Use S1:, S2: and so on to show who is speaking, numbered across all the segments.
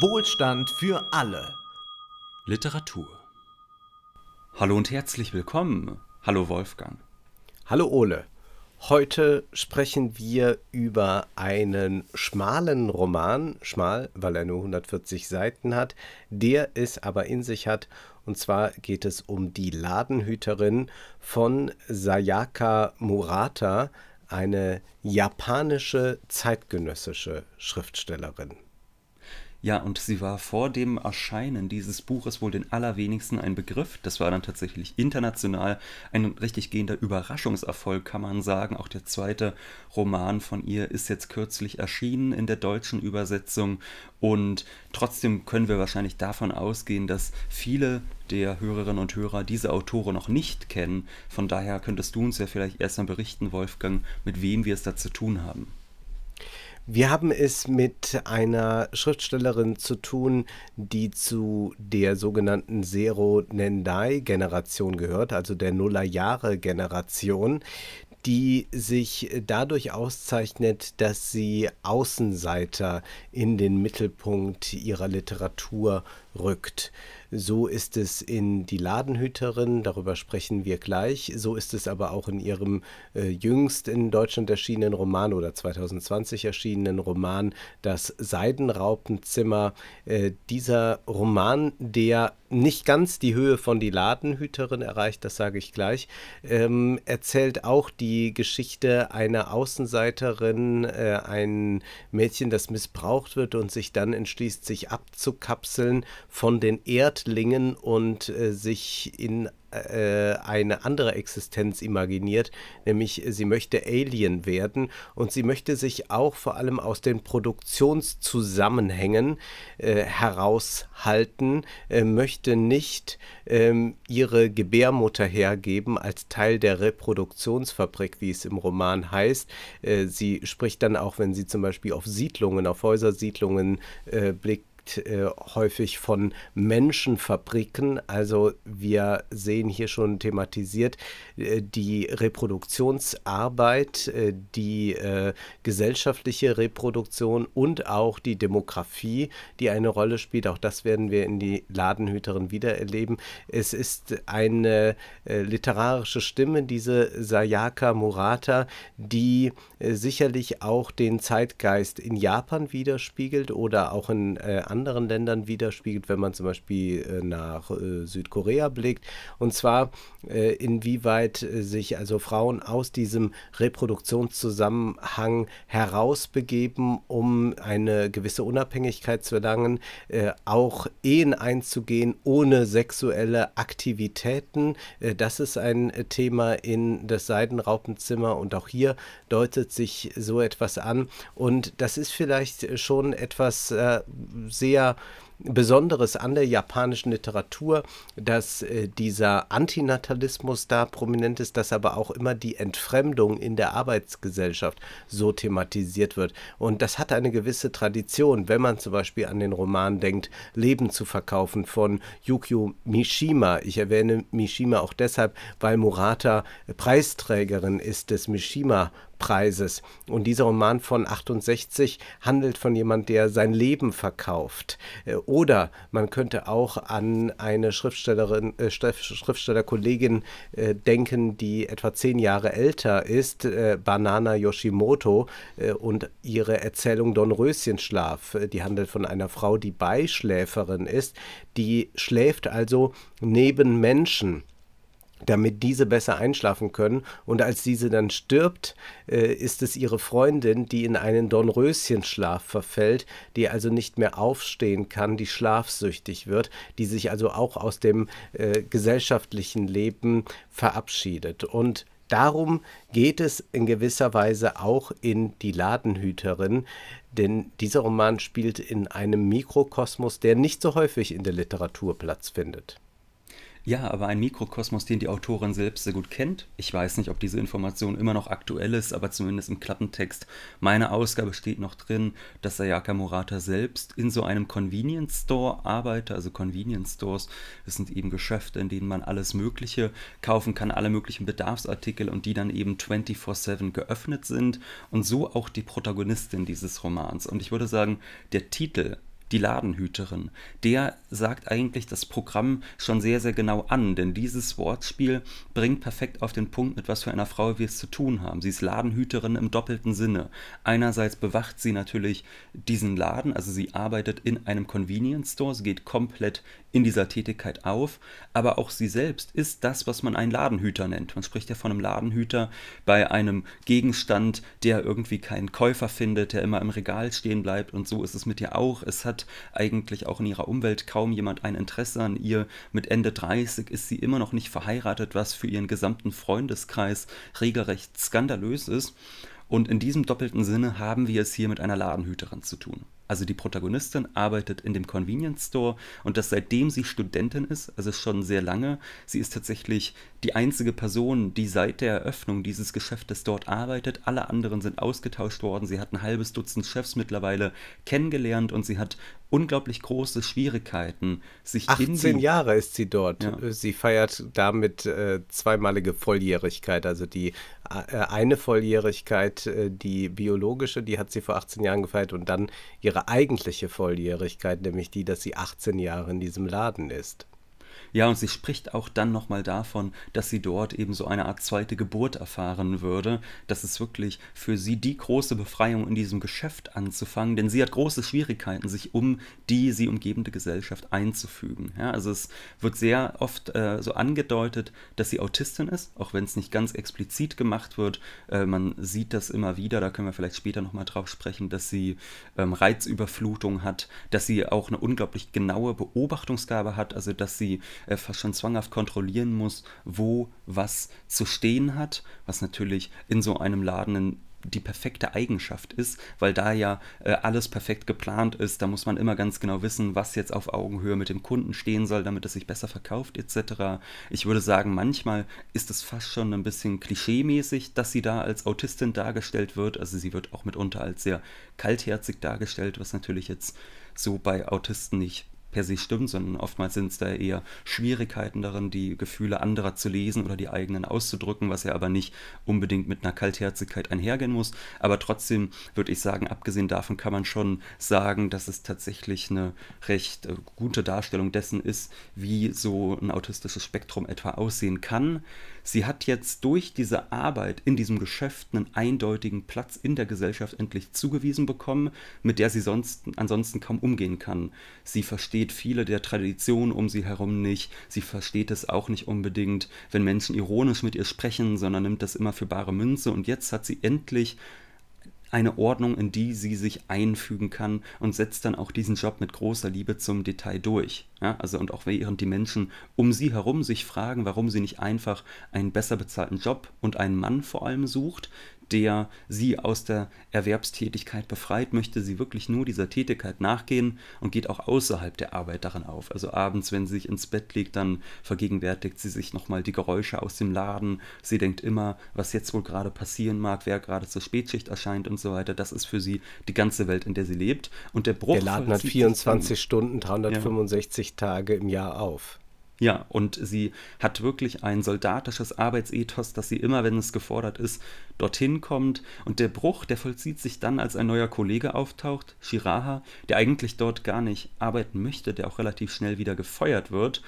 S1: Wohlstand für alle.
S2: Literatur. Hallo und herzlich willkommen. Hallo Wolfgang.
S1: Hallo Ole. Heute sprechen wir über einen schmalen Roman, schmal, weil er nur 140 Seiten hat, der es aber in sich hat. Und zwar geht es um die Ladenhüterin von Sayaka Murata, eine japanische zeitgenössische Schriftstellerin.
S2: Ja, und sie war vor dem Erscheinen dieses Buches wohl den allerwenigsten ein Begriff. Das war dann tatsächlich international ein richtig gehender Überraschungserfolg, kann man sagen. Auch der zweite Roman von ihr ist jetzt kürzlich erschienen in der deutschen Übersetzung. Und trotzdem können wir wahrscheinlich davon ausgehen, dass viele der Hörerinnen und Hörer diese Autoren noch nicht kennen. Von daher könntest du uns ja vielleicht erst mal berichten, Wolfgang, mit wem wir es da zu tun haben.
S1: Wir haben es mit einer Schriftstellerin zu tun, die zu der sogenannten Zero Nendai Generation gehört, also der Nuller Jahre Generation, die sich dadurch auszeichnet, dass sie Außenseiter in den Mittelpunkt ihrer Literatur rückt. So ist es in Die Ladenhüterin, darüber sprechen wir gleich. So ist es aber auch in ihrem äh, jüngst in Deutschland erschienenen Roman oder 2020 erschienenen Roman Das Seidenraupenzimmer. Äh, dieser Roman, der nicht ganz die Höhe von die Ladenhüterin erreicht, das sage ich gleich, ähm, erzählt auch die Geschichte einer Außenseiterin, äh, ein Mädchen, das missbraucht wird und sich dann entschließt, sich abzukapseln von den Erdlingen und äh, sich in äh, eine andere Existenz imaginiert, nämlich sie möchte Alien werden und sie möchte sich auch vor allem aus den Produktionszusammenhängen äh, heraushalten, äh, möchte nicht ähm, ihre Gebärmutter hergeben als Teil der Reproduktionsfabrik, wie es im Roman heißt. Äh, sie spricht dann auch, wenn sie zum Beispiel auf Siedlungen, auf Häusersiedlungen äh, blickt, äh, häufig von Menschenfabriken. Also wir sehen hier schon thematisiert äh, die Reproduktionsarbeit, äh, die äh, gesellschaftliche Reproduktion und auch die Demografie, die eine Rolle spielt. Auch das werden wir in die Ladenhüterin wiedererleben. Es ist eine äh, literarische Stimme, diese Sayaka Murata, die äh, sicherlich auch den Zeitgeist in Japan widerspiegelt oder auch in äh, anderen anderen Ländern widerspiegelt, wenn man zum Beispiel äh, nach äh, Südkorea blickt. Und zwar, äh, inwieweit sich also Frauen aus diesem Reproduktionszusammenhang herausbegeben, um eine gewisse Unabhängigkeit zu erlangen, auch Ehen einzugehen ohne sexuelle Aktivitäten. das ist ein Thema in das Seidenraupenzimmer und auch hier deutet sich so etwas an. Und das ist vielleicht schon etwas sehr Besonderes an der japanischen Literatur, dass äh, dieser Antinatalismus da prominent ist, dass aber auch immer die Entfremdung in der Arbeitsgesellschaft so thematisiert wird. Und das hat eine gewisse Tradition, wenn man zum Beispiel an den Roman denkt, Leben zu verkaufen von Yukio Mishima. Ich erwähne Mishima auch deshalb, weil Murata Preisträgerin ist des Mishima Buchpreises. Und dieser Roman von 68 handelt von jemand, der sein Leben verkauft. Äh, oder man könnte auch an eine Schriftstellerin, äh, Schriftstellerkollegin äh, denken, die etwa zehn Jahre älter ist, Banana Yoshimoto, und ihre Erzählung Dornröschenschlaf. Die handelt von einer Frau, die Beischläferin ist. Die schläft also neben Menschen damit diese besser einschlafen können. Und als diese dann stirbt, äh, ist es ihre Freundin, die in einen Dornröschenschlaf verfällt, die also nicht mehr aufstehen kann, die schlafsüchtig wird, die sich also auch aus dem äh, gesellschaftlichen Leben verabschiedet. Und darum geht es in gewisser Weise auch in Die Ladenhüterin, denn dieser Roman spielt in einem Mikrokosmos, der nicht so häufig in der Literatur Platz findet.
S2: Ja, aber ein Mikrokosmos, den die Autorin selbst sehr gut kennt. Ich weiß nicht, ob diese Information immer noch aktuell ist, aber zumindest im Klappentext meiner Ausgabe steht noch drin, dass Sayaka Murata selbst in so einem Convenience Store arbeitet. Also Convenience Stores, das sind eben Geschäfte, in denen man alles Mögliche kaufen kann, alle möglichen Bedarfsartikel und die dann eben 24-7 geöffnet sind. Und so auch die Protagonistin dieses Romans. Und ich würde sagen, der Titel die Ladenhüterin. Der sagt eigentlich das Programm schon sehr, sehr genau an, denn dieses Wortspiel bringt perfekt auf den Punkt, mit was für einer Frau wir es zu tun haben. Sie ist Ladenhüterin im doppelten Sinne. Einerseits bewacht sie natürlich diesen Laden, also sie arbeitet in einem Convenience Store, sie geht komplett in dieser Tätigkeit auf, aber auch sie selbst ist das, was man einen Ladenhüter nennt. Man spricht ja von einem Ladenhüter bei einem Gegenstand, der irgendwie keinen Käufer findet, der immer im Regal stehen bleibt und so ist es mit ihr auch. Es hat eigentlich auch in ihrer Umwelt kaum jemand ein Interesse an ihr. Mit Ende 30 ist sie immer noch nicht verheiratet, was für ihren gesamten Freundeskreis regelrecht skandalös ist. Und in diesem doppelten Sinne haben wir es hier mit einer Ladenhüterin zu tun also die Protagonistin, arbeitet in dem Convenience Store und das seitdem sie Studentin ist, also schon sehr lange. Sie ist tatsächlich die einzige Person, die seit der Eröffnung dieses Geschäftes dort arbeitet. Alle anderen sind ausgetauscht worden. Sie hat ein halbes Dutzend Chefs mittlerweile kennengelernt und sie hat unglaublich große Schwierigkeiten, sich
S1: 18 Jahre ist sie dort. Ja. Äh, sie feiert damit äh, zweimalige Volljährigkeit. Also die äh, eine Volljährigkeit, äh, die biologische, die hat sie vor 18 Jahren gefeiert und dann ihre eigentliche Volljährigkeit, nämlich die, dass sie 18 Jahre in diesem Laden ist.
S2: Ja, und sie spricht auch dann nochmal davon, dass sie dort eben so eine Art zweite Geburt erfahren würde. Das ist wirklich für sie die große Befreiung, in diesem Geschäft anzufangen, denn sie hat große Schwierigkeiten, sich um die sie umgebende Gesellschaft einzufügen. Ja, also es wird sehr oft äh, so angedeutet, dass sie Autistin ist, auch wenn es nicht ganz explizit gemacht wird. Äh, man sieht das immer wieder, da können wir vielleicht später nochmal drauf sprechen, dass sie ähm, Reizüberflutung hat, dass sie auch eine unglaublich genaue Beobachtungsgabe hat, also dass sie äh, fast schon zwanghaft kontrollieren muss, wo was zu stehen hat, was natürlich in so einem Laden die perfekte Eigenschaft ist, weil da ja äh, alles perfekt geplant ist, da muss man immer ganz genau wissen, was jetzt auf Augenhöhe mit dem Kunden stehen soll, damit es sich besser verkauft etc. Ich würde sagen, manchmal ist es fast schon ein bisschen klischeemäßig, dass sie da als Autistin dargestellt wird, also sie wird auch mitunter als sehr kaltherzig dargestellt, was natürlich jetzt so bei Autisten nicht per se stimmt, sondern oftmals sind es da eher Schwierigkeiten darin, die Gefühle anderer zu lesen oder die eigenen auszudrücken, was ja aber nicht unbedingt mit einer Kaltherzigkeit einhergehen muss. Aber trotzdem würde ich sagen, abgesehen davon kann man schon sagen, dass es tatsächlich eine recht äh, gute Darstellung dessen ist, wie so ein autistisches Spektrum etwa aussehen kann Sie hat jetzt durch diese Arbeit in diesem Geschäft einen eindeutigen Platz in der Gesellschaft endlich zugewiesen bekommen, mit der sie sonst, ansonsten kaum umgehen kann. Sie versteht viele der Traditionen um sie herum nicht. Sie versteht es auch nicht unbedingt, wenn Menschen ironisch mit ihr sprechen, sondern nimmt das immer für bare Münze. Und jetzt hat sie endlich eine Ordnung, in die sie sich einfügen kann und setzt dann auch diesen Job mit großer Liebe zum Detail durch. Ja, also und auch während die Menschen um sie herum sich fragen, warum sie nicht einfach einen besser bezahlten Job und einen Mann vor allem sucht, der sie aus der Erwerbstätigkeit befreit, möchte sie wirklich nur dieser Tätigkeit nachgehen und geht auch außerhalb der Arbeit daran auf. Also abends, wenn sie sich ins Bett legt, dann vergegenwärtigt sie sich nochmal die Geräusche aus dem Laden. Sie denkt immer, was jetzt wohl gerade passieren mag, wer gerade zur Spätschicht erscheint und so weiter. Das ist für sie die ganze Welt, in der sie lebt. Und der Bruch. Der Laden hat 24 Stunden, 365 ja. Tage im Jahr auf. Ja, und sie hat wirklich ein soldatisches Arbeitsethos, dass sie immer, wenn es gefordert ist, dorthin kommt. Und der Bruch, der vollzieht sich dann, als ein neuer Kollege auftaucht, Shiraha, der eigentlich dort gar nicht arbeiten möchte, der auch relativ schnell wieder gefeuert wird,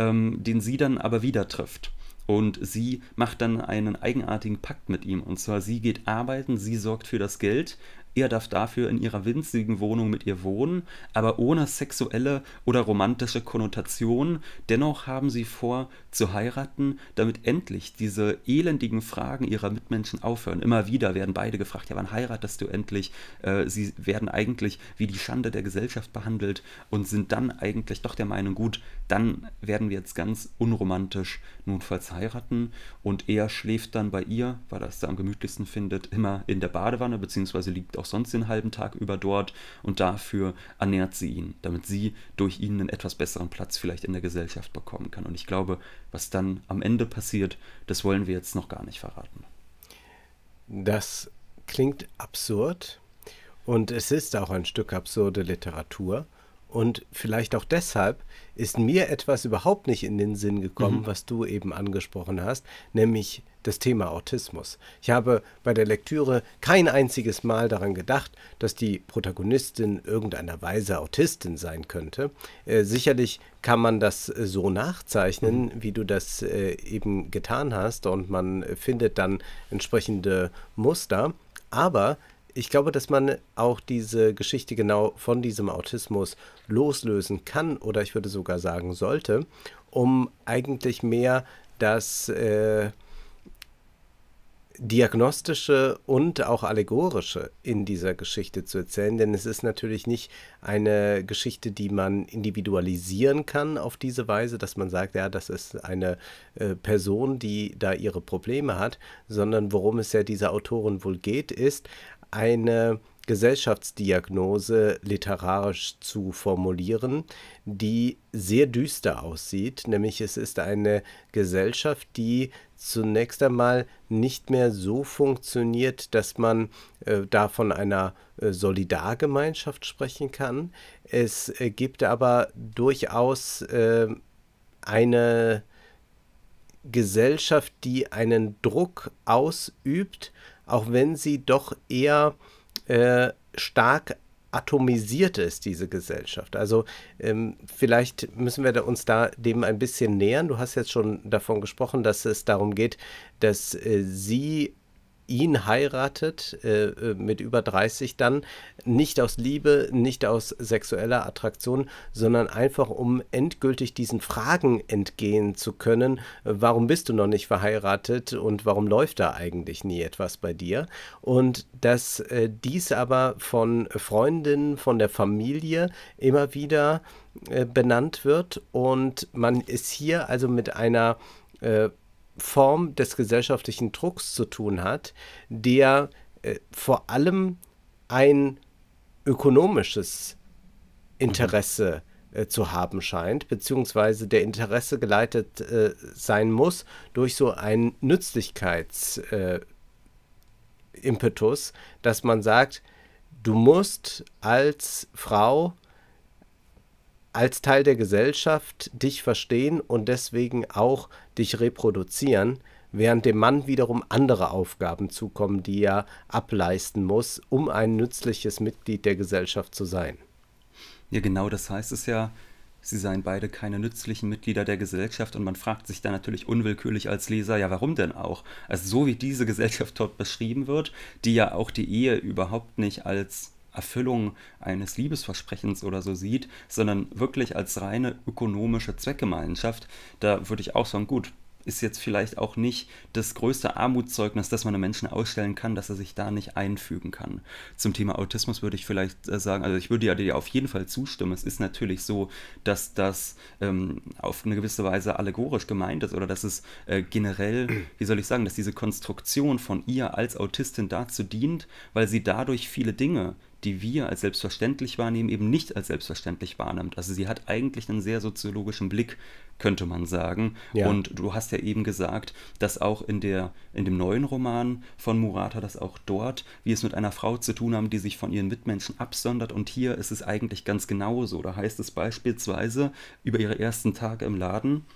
S2: ähm, den sie dann aber wieder trifft. Und sie macht dann einen eigenartigen Pakt mit ihm. Und zwar, sie geht arbeiten, sie sorgt für das Geld, er darf dafür in ihrer winzigen Wohnung mit ihr wohnen, aber ohne sexuelle oder romantische Konnotation. Dennoch haben sie vor, zu heiraten, damit endlich diese elendigen Fragen ihrer Mitmenschen aufhören. Immer wieder werden beide gefragt, ja, wann heiratest du endlich? Äh, sie werden eigentlich wie die Schande der Gesellschaft behandelt und sind dann eigentlich doch der Meinung, gut, dann werden wir jetzt ganz unromantisch notfalls heiraten und er schläft dann bei ihr, weil er es da am gemütlichsten findet, immer in der Badewanne, beziehungsweise liegt auch sonst den halben Tag über dort und dafür ernährt sie ihn, damit sie durch ihn einen etwas besseren Platz vielleicht in der Gesellschaft bekommen kann. Und ich glaube, was dann am Ende passiert, das wollen wir jetzt noch gar nicht verraten. Das klingt absurd und
S1: es ist auch ein Stück absurde Literatur. Und vielleicht auch deshalb ist mir etwas überhaupt nicht in den Sinn gekommen, mhm. was du eben angesprochen hast, nämlich das Thema Autismus. Ich habe bei der Lektüre kein einziges Mal daran gedacht, dass die Protagonistin irgendeiner Weise Autistin sein könnte. Äh, sicherlich kann man das äh, so nachzeichnen, mhm. wie du das äh, eben getan hast, und man findet dann entsprechende Muster. Aber ich glaube, dass man auch diese Geschichte genau von diesem Autismus loslösen kann oder ich würde sogar sagen sollte, um eigentlich mehr das äh, diagnostische und auch allegorische in dieser Geschichte zu erzählen, denn es ist natürlich nicht eine Geschichte, die man individualisieren kann auf diese Weise, dass man sagt, ja, das ist eine äh, Person, die da ihre Probleme hat, sondern worum es ja dieser Autorin wohl geht, ist eine Gesellschaftsdiagnose literarisch zu formulieren, die sehr düster aussieht, nämlich es ist eine Gesellschaft, die zunächst einmal nicht mehr so funktioniert, dass man äh, da von einer äh, Solidargemeinschaft sprechen kann. Es äh, gibt aber durchaus äh, eine Gesellschaft, die einen Druck ausübt, auch wenn sie doch eher äh, stark atomisiert ist, diese Gesellschaft. Also ähm, vielleicht müssen wir uns da dem ein bisschen nähern. Du hast jetzt schon davon gesprochen, dass es darum geht, dass äh, sie ihn heiratet, äh, äh mit über 30 dann, nicht aus Liebe, nicht aus sexueller Attraktion, sondern einfach um endgültig diesen Fragen entgehen zu können, äh, warum bist du noch nicht verheiratet und warum läuft da eigentlich nie etwas bei dir? Und dass äh, dies aber von Freundinnen, von der Familie immer wieder äh, benannt wird und man ist hier also mit einer äh, Form des gesellschaftlichen Drucks zu tun hat, der äh, vor allem ein ökonomisches Interesse mhm. äh, zu haben scheint, beziehungsweise der Interesse geleitet äh, sein muss durch so einen Nützlichkeitsimpetus, äh, dass man sagt, du musst als Frau als Teil der Gesellschaft dich verstehen und deswegen auch dich reproduzieren, während dem Mann wiederum andere Aufgaben zukommen, die er ableisten muss, um ein nützliches Mitglied
S2: der Gesellschaft zu sein. Ja, genau, das heißt es ja, sie seien beide keine nützlichen Mitglieder der Gesellschaft und man fragt sich dann natürlich unwillkürlich als Leser, ja, warum denn auch? Also so wie diese Gesellschaft dort beschrieben wird, die ja auch die Ehe überhaupt nicht als Erfüllung eines Liebesversprechens oder so sieht, sondern wirklich als reine ökonomische Zweckgemeinschaft, da würde ich auch sagen, gut, ist jetzt vielleicht auch nicht das größte Armutszeugnis, das man einem Menschen ausstellen kann, dass er sich da nicht einfügen kann. Zum Thema Autismus würde ich vielleicht äh, sagen, also ich würde dir auf jeden Fall zustimmen. Es ist natürlich so, dass das ähm, auf eine gewisse Weise allegorisch gemeint ist oder dass es äh, generell, wie soll ich sagen, dass diese Konstruktion von ihr als Autistin dazu dient, weil sie dadurch viele Dinge die wir als selbstverständlich wahrnehmen, eben nicht als selbstverständlich wahrnimmt. Also sie hat eigentlich einen sehr soziologischen Blick, könnte man sagen. Ja. Und du hast ja eben gesagt, dass auch in, der, in dem neuen Roman von Murata, dass auch dort wir es mit einer Frau zu tun haben, die sich von ihren Mitmenschen absondert. Und hier ist es eigentlich ganz genauso. Da heißt es beispielsweise über ihre ersten Tage im Laden,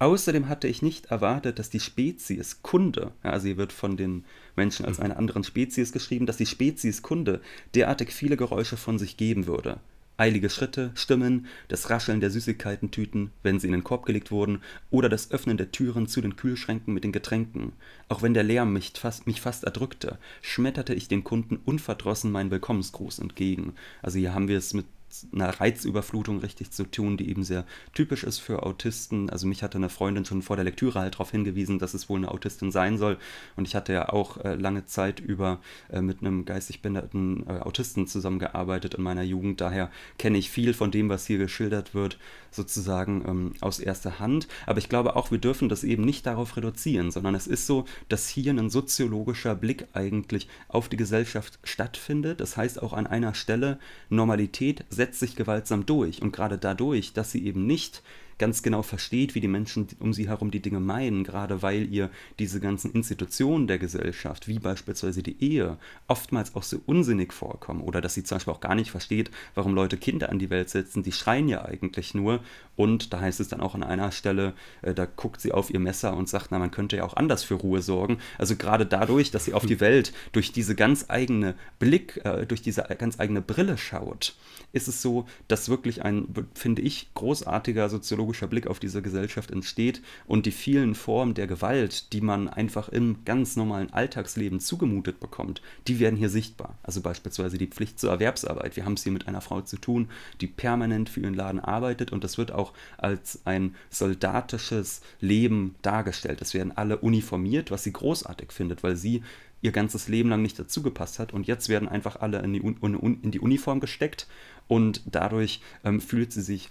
S2: Außerdem hatte ich nicht erwartet, dass die Spezies Kunde, ja, sie wird von den Menschen als mhm. einer anderen Spezies geschrieben, dass die Spezies Kunde derartig viele Geräusche von sich geben würde. Eilige Schritte, Stimmen, das Rascheln der Süßigkeitentüten, wenn sie in den Korb gelegt wurden, oder das Öffnen der Türen zu den Kühlschränken mit den Getränken. Auch wenn der Lärm mich fast, mich fast erdrückte, schmetterte ich den Kunden unverdrossen meinen Willkommensgruß entgegen. Also hier haben wir es mit einer Reizüberflutung richtig zu tun, die eben sehr typisch ist für Autisten. Also mich hatte eine Freundin schon vor der Lektüre halt darauf hingewiesen, dass es wohl eine Autistin sein soll. Und ich hatte ja auch äh, lange Zeit über äh, mit einem geistig behinderten äh, Autisten zusammengearbeitet in meiner Jugend. Daher kenne ich viel von dem, was hier geschildert wird sozusagen ähm, aus erster Hand. Aber ich glaube auch, wir dürfen das eben nicht darauf reduzieren, sondern es ist so, dass hier ein soziologischer Blick eigentlich auf die Gesellschaft stattfindet. Das heißt auch an einer Stelle, Normalität setzt sich gewaltsam durch. Und gerade dadurch, dass sie eben nicht ganz genau versteht, wie die Menschen um sie herum die Dinge meinen, gerade weil ihr diese ganzen Institutionen der Gesellschaft, wie beispielsweise die Ehe, oftmals auch so unsinnig vorkommen oder dass sie zum Beispiel auch gar nicht versteht, warum Leute Kinder an die Welt setzen, die schreien ja eigentlich nur und da heißt es dann auch an einer Stelle, äh, da guckt sie auf ihr Messer und sagt, na man könnte ja auch anders für Ruhe sorgen. Also gerade dadurch, dass sie auf die hm. Welt durch diese ganz eigene Blick, äh, durch diese ganz eigene Brille schaut, ist es so, dass wirklich ein, finde ich, großartiger Soziologe soziologischer Blick auf diese Gesellschaft entsteht und die vielen Formen der Gewalt, die man einfach im ganz normalen Alltagsleben zugemutet bekommt, die werden hier sichtbar. Also beispielsweise die Pflicht zur Erwerbsarbeit. Wir haben es hier mit einer Frau zu tun, die permanent für ihren Laden arbeitet und das wird auch als ein soldatisches Leben dargestellt. Es werden alle uniformiert, was sie großartig findet, weil sie ihr ganzes Leben lang nicht dazu gepasst hat und jetzt werden einfach alle in die, Un in die Uniform gesteckt und dadurch ähm, fühlt sie sich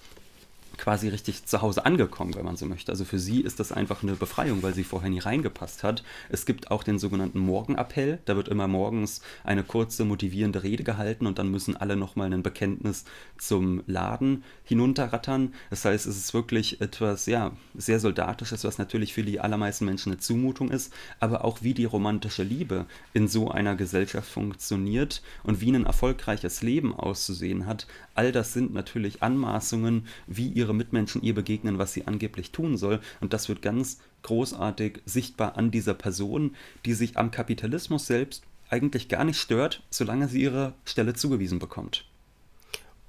S2: quasi richtig zu Hause angekommen, wenn man so möchte. Also für sie ist das einfach eine Befreiung, weil sie vorher nie reingepasst hat. Es gibt auch den sogenannten Morgenappell. Da wird immer morgens eine kurze, motivierende Rede gehalten und dann müssen alle nochmal ein Bekenntnis zum Laden hinunterrattern. Das heißt, es ist wirklich etwas, ja, sehr Soldatisches, was natürlich für die allermeisten Menschen eine Zumutung ist, aber auch wie die romantische Liebe in so einer Gesellschaft funktioniert und wie ein erfolgreiches Leben auszusehen hat. All das sind natürlich Anmaßungen, wie ihre ihre Mitmenschen ihr begegnen, was sie angeblich tun soll. Und das wird ganz großartig sichtbar an dieser Person, die sich am Kapitalismus selbst eigentlich gar nicht stört, solange sie ihre Stelle zugewiesen bekommt.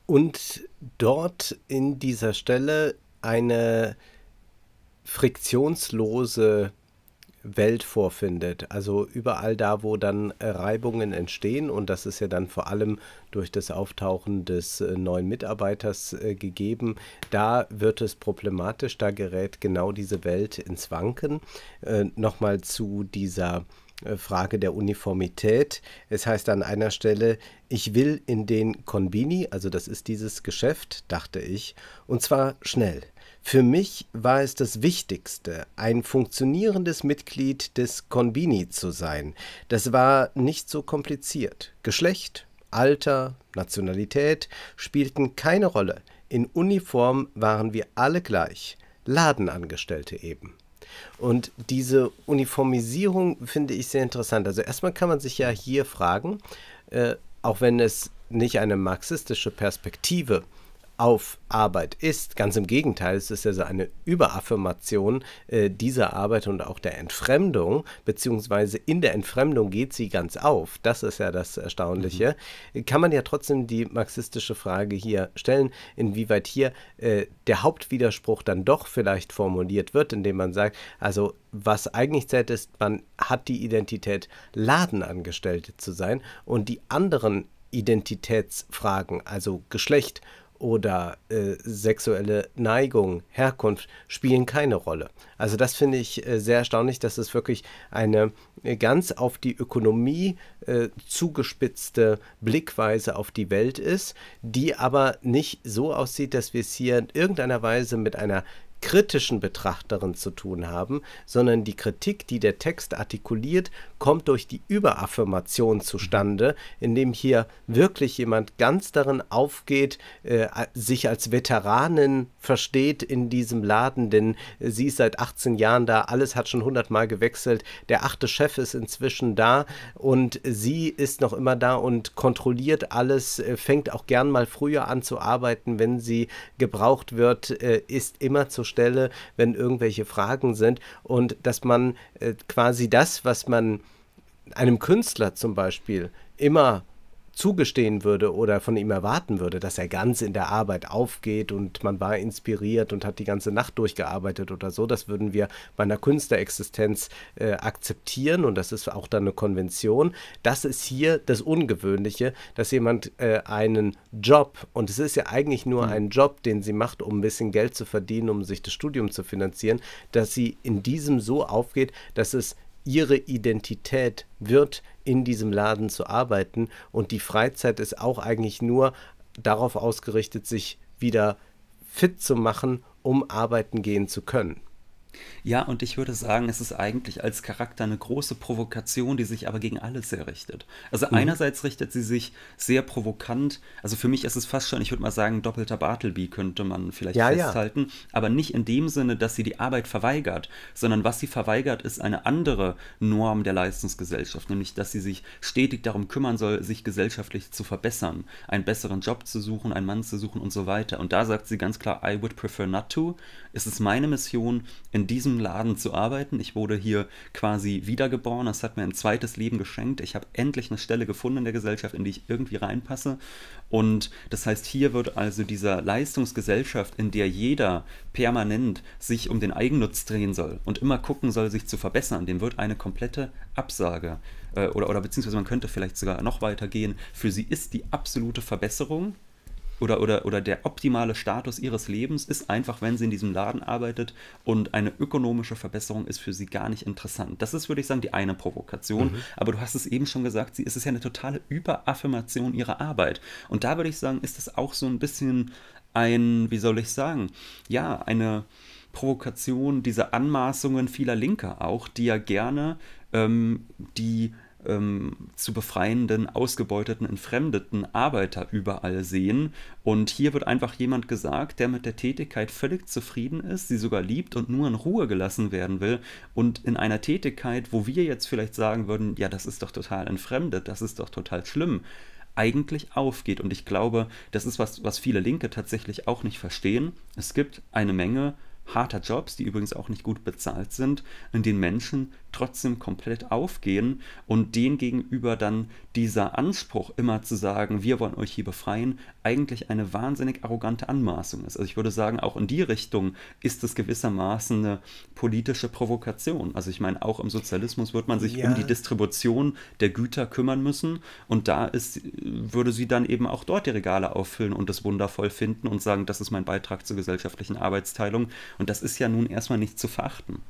S1: Und dort in dieser Stelle eine friktionslose Welt vorfindet. Also überall da, wo dann äh, Reibungen entstehen, und das ist ja dann vor allem durch das Auftauchen des äh, neuen Mitarbeiters äh, gegeben, da wird es problematisch, da gerät genau diese Welt ins Wanken. Nochmal zu dieser Frage der Uniformität. Es heißt an einer Stelle, ich will in den Konbini, also das ist dieses Geschäft, dachte ich, und zwar schnell. Für mich war es das Wichtigste, ein funktionierendes Mitglied des Konbini zu sein. Das war nicht so kompliziert. Geschlecht, Alter, Nationalität spielten keine Rolle. In Uniform waren wir alle gleich. Ladenangestellte eben. Und diese Uniformisierung finde ich sehr interessant. Also erstmal kann man sich ja hier fragen, äh, auch wenn es nicht eine marxistische Perspektive ist, auf Arbeit ist. Ganz im Gegenteil, es ist ja so eine Überaffirmation äh, dieser Arbeit und auch der Entfremdung, beziehungsweise in der Entfremdung geht sie ganz auf. Das ist ja das Erstaunliche. Mhm. Kann man ja trotzdem die marxistische Frage hier stellen, inwieweit hier äh, der Hauptwiderspruch dann doch vielleicht formuliert wird, indem man sagt, also was eigentlich zählt ist, man hat die Identität, Ladenangestellte zu sein und die anderen Identitätsfragen, also Geschlecht, oder äh, sexuelle Neigung, Herkunft spielen keine Rolle. Also das finde ich äh, sehr erstaunlich, dass es wirklich eine äh, ganz auf die Ökonomie äh, zugespitzte Blickweise auf die Welt ist, die aber nicht so aussieht, dass wir es hier in irgendeiner Weise mit einer kritischen Betrachterin zu tun haben, sondern die Kritik, die der Text artikuliert, kommt durch die Überaffirmation zustande, indem hier wirklich jemand ganz darin aufgeht, äh, sich als Veteranin versteht in diesem Laden, denn äh, sie ist seit 18 Jahren da, alles hat schon 100 Mal gewechselt, der achte Chef ist inzwischen da und sie ist noch immer da und kontrolliert alles, äh, fängt auch gern mal früher an zu arbeiten, wenn sie gebraucht wird, äh, ist immer zu stelle, wenn irgendwelche Fragen sind und dass man äh, quasi das, was man einem Künstler zum Beispiel immer zugestehen würde oder von ihm erwarten würde, dass er ganz in der Arbeit aufgeht und man war inspiriert und hat die ganze Nacht durchgearbeitet oder so, das würden wir bei einer Künstlerexistenz äh, akzeptieren und das ist auch dann eine Konvention. Das ist hier das Ungewöhnliche, dass jemand äh, einen Job, und es ist ja eigentlich nur mhm. ein Job, den sie macht, um ein bisschen Geld zu verdienen, um sich das Studium zu finanzieren, dass sie in diesem so aufgeht, dass es ihre Identität wird, in diesem Laden zu arbeiten. Und die Freizeit ist auch eigentlich nur darauf ausgerichtet, sich wieder fit zu machen, um arbeiten gehen zu können.
S2: Ja, und ich würde sagen, es ist eigentlich als Charakter eine große Provokation, die sich aber gegen alles sehr richtet. Also mhm. einerseits richtet sie sich sehr provokant, also für mich ist es fast schon, ich würde mal sagen, doppelter Bartleby könnte man vielleicht ja, festhalten, ja. aber nicht in dem Sinne, dass sie die Arbeit verweigert, sondern was sie verweigert, ist eine andere Norm der Leistungsgesellschaft, nämlich dass sie sich stetig darum kümmern soll, sich gesellschaftlich zu verbessern, einen besseren Job zu suchen, einen Mann zu suchen und so weiter. Und da sagt sie ganz klar, I would prefer not to es ist meine Mission, in diesem Laden zu arbeiten. Ich wurde hier quasi wiedergeboren. Das hat mir ein zweites Leben geschenkt. Ich habe endlich eine Stelle gefunden in der Gesellschaft, in die ich irgendwie reinpasse. Und das heißt, hier wird also dieser Leistungsgesellschaft, in der jeder permanent sich um den Eigennutz drehen soll und immer gucken soll, sich zu verbessern, dem wird eine komplette Absage äh, oder, oder beziehungsweise man könnte vielleicht sogar noch weiter gehen. Für sie ist die absolute Verbesserung oder, oder, oder der optimale Status ihres Lebens ist einfach, wenn sie in diesem Laden arbeitet und eine ökonomische Verbesserung ist für sie gar nicht interessant. Das ist, würde ich sagen, die eine Provokation. Mhm. Aber du hast es eben schon gesagt, sie, es ist ja eine totale Überaffirmation ihrer Arbeit. Und da würde ich sagen, ist das auch so ein bisschen ein, wie soll ich sagen, ja, eine Provokation, dieser Anmaßungen vieler Linker auch, die ja gerne ähm, die ähm, zu befreienden, ausgebeuteten, entfremdeten Arbeiter überall sehen. Und hier wird einfach jemand gesagt, der mit der Tätigkeit völlig zufrieden ist, sie sogar liebt und nur in Ruhe gelassen werden will. Und in einer Tätigkeit, wo wir jetzt vielleicht sagen würden, ja, das ist doch total entfremdet, das ist doch total schlimm eigentlich aufgeht. Und ich glaube, das ist was, was viele Linke tatsächlich auch nicht verstehen. Es gibt eine Menge harter Jobs, die übrigens auch nicht gut bezahlt sind, in denen Menschen trotzdem komplett aufgehen und den gegenüber dann dieser Anspruch immer zu sagen, wir wollen euch hier befreien, eigentlich eine wahnsinnig arrogante Anmaßung ist. Also ich würde sagen, auch in die Richtung ist es gewissermaßen eine politische Provokation. Also ich meine, auch im Sozialismus wird man sich ja. um die Distribution der Güter kümmern müssen und da ist, würde sie dann eben auch dort die Regale auffüllen und das wundervoll finden und sagen, das ist mein Beitrag zur gesellschaftlichen Arbeitsteilung und das ist ja nun erstmal nicht zu verachten.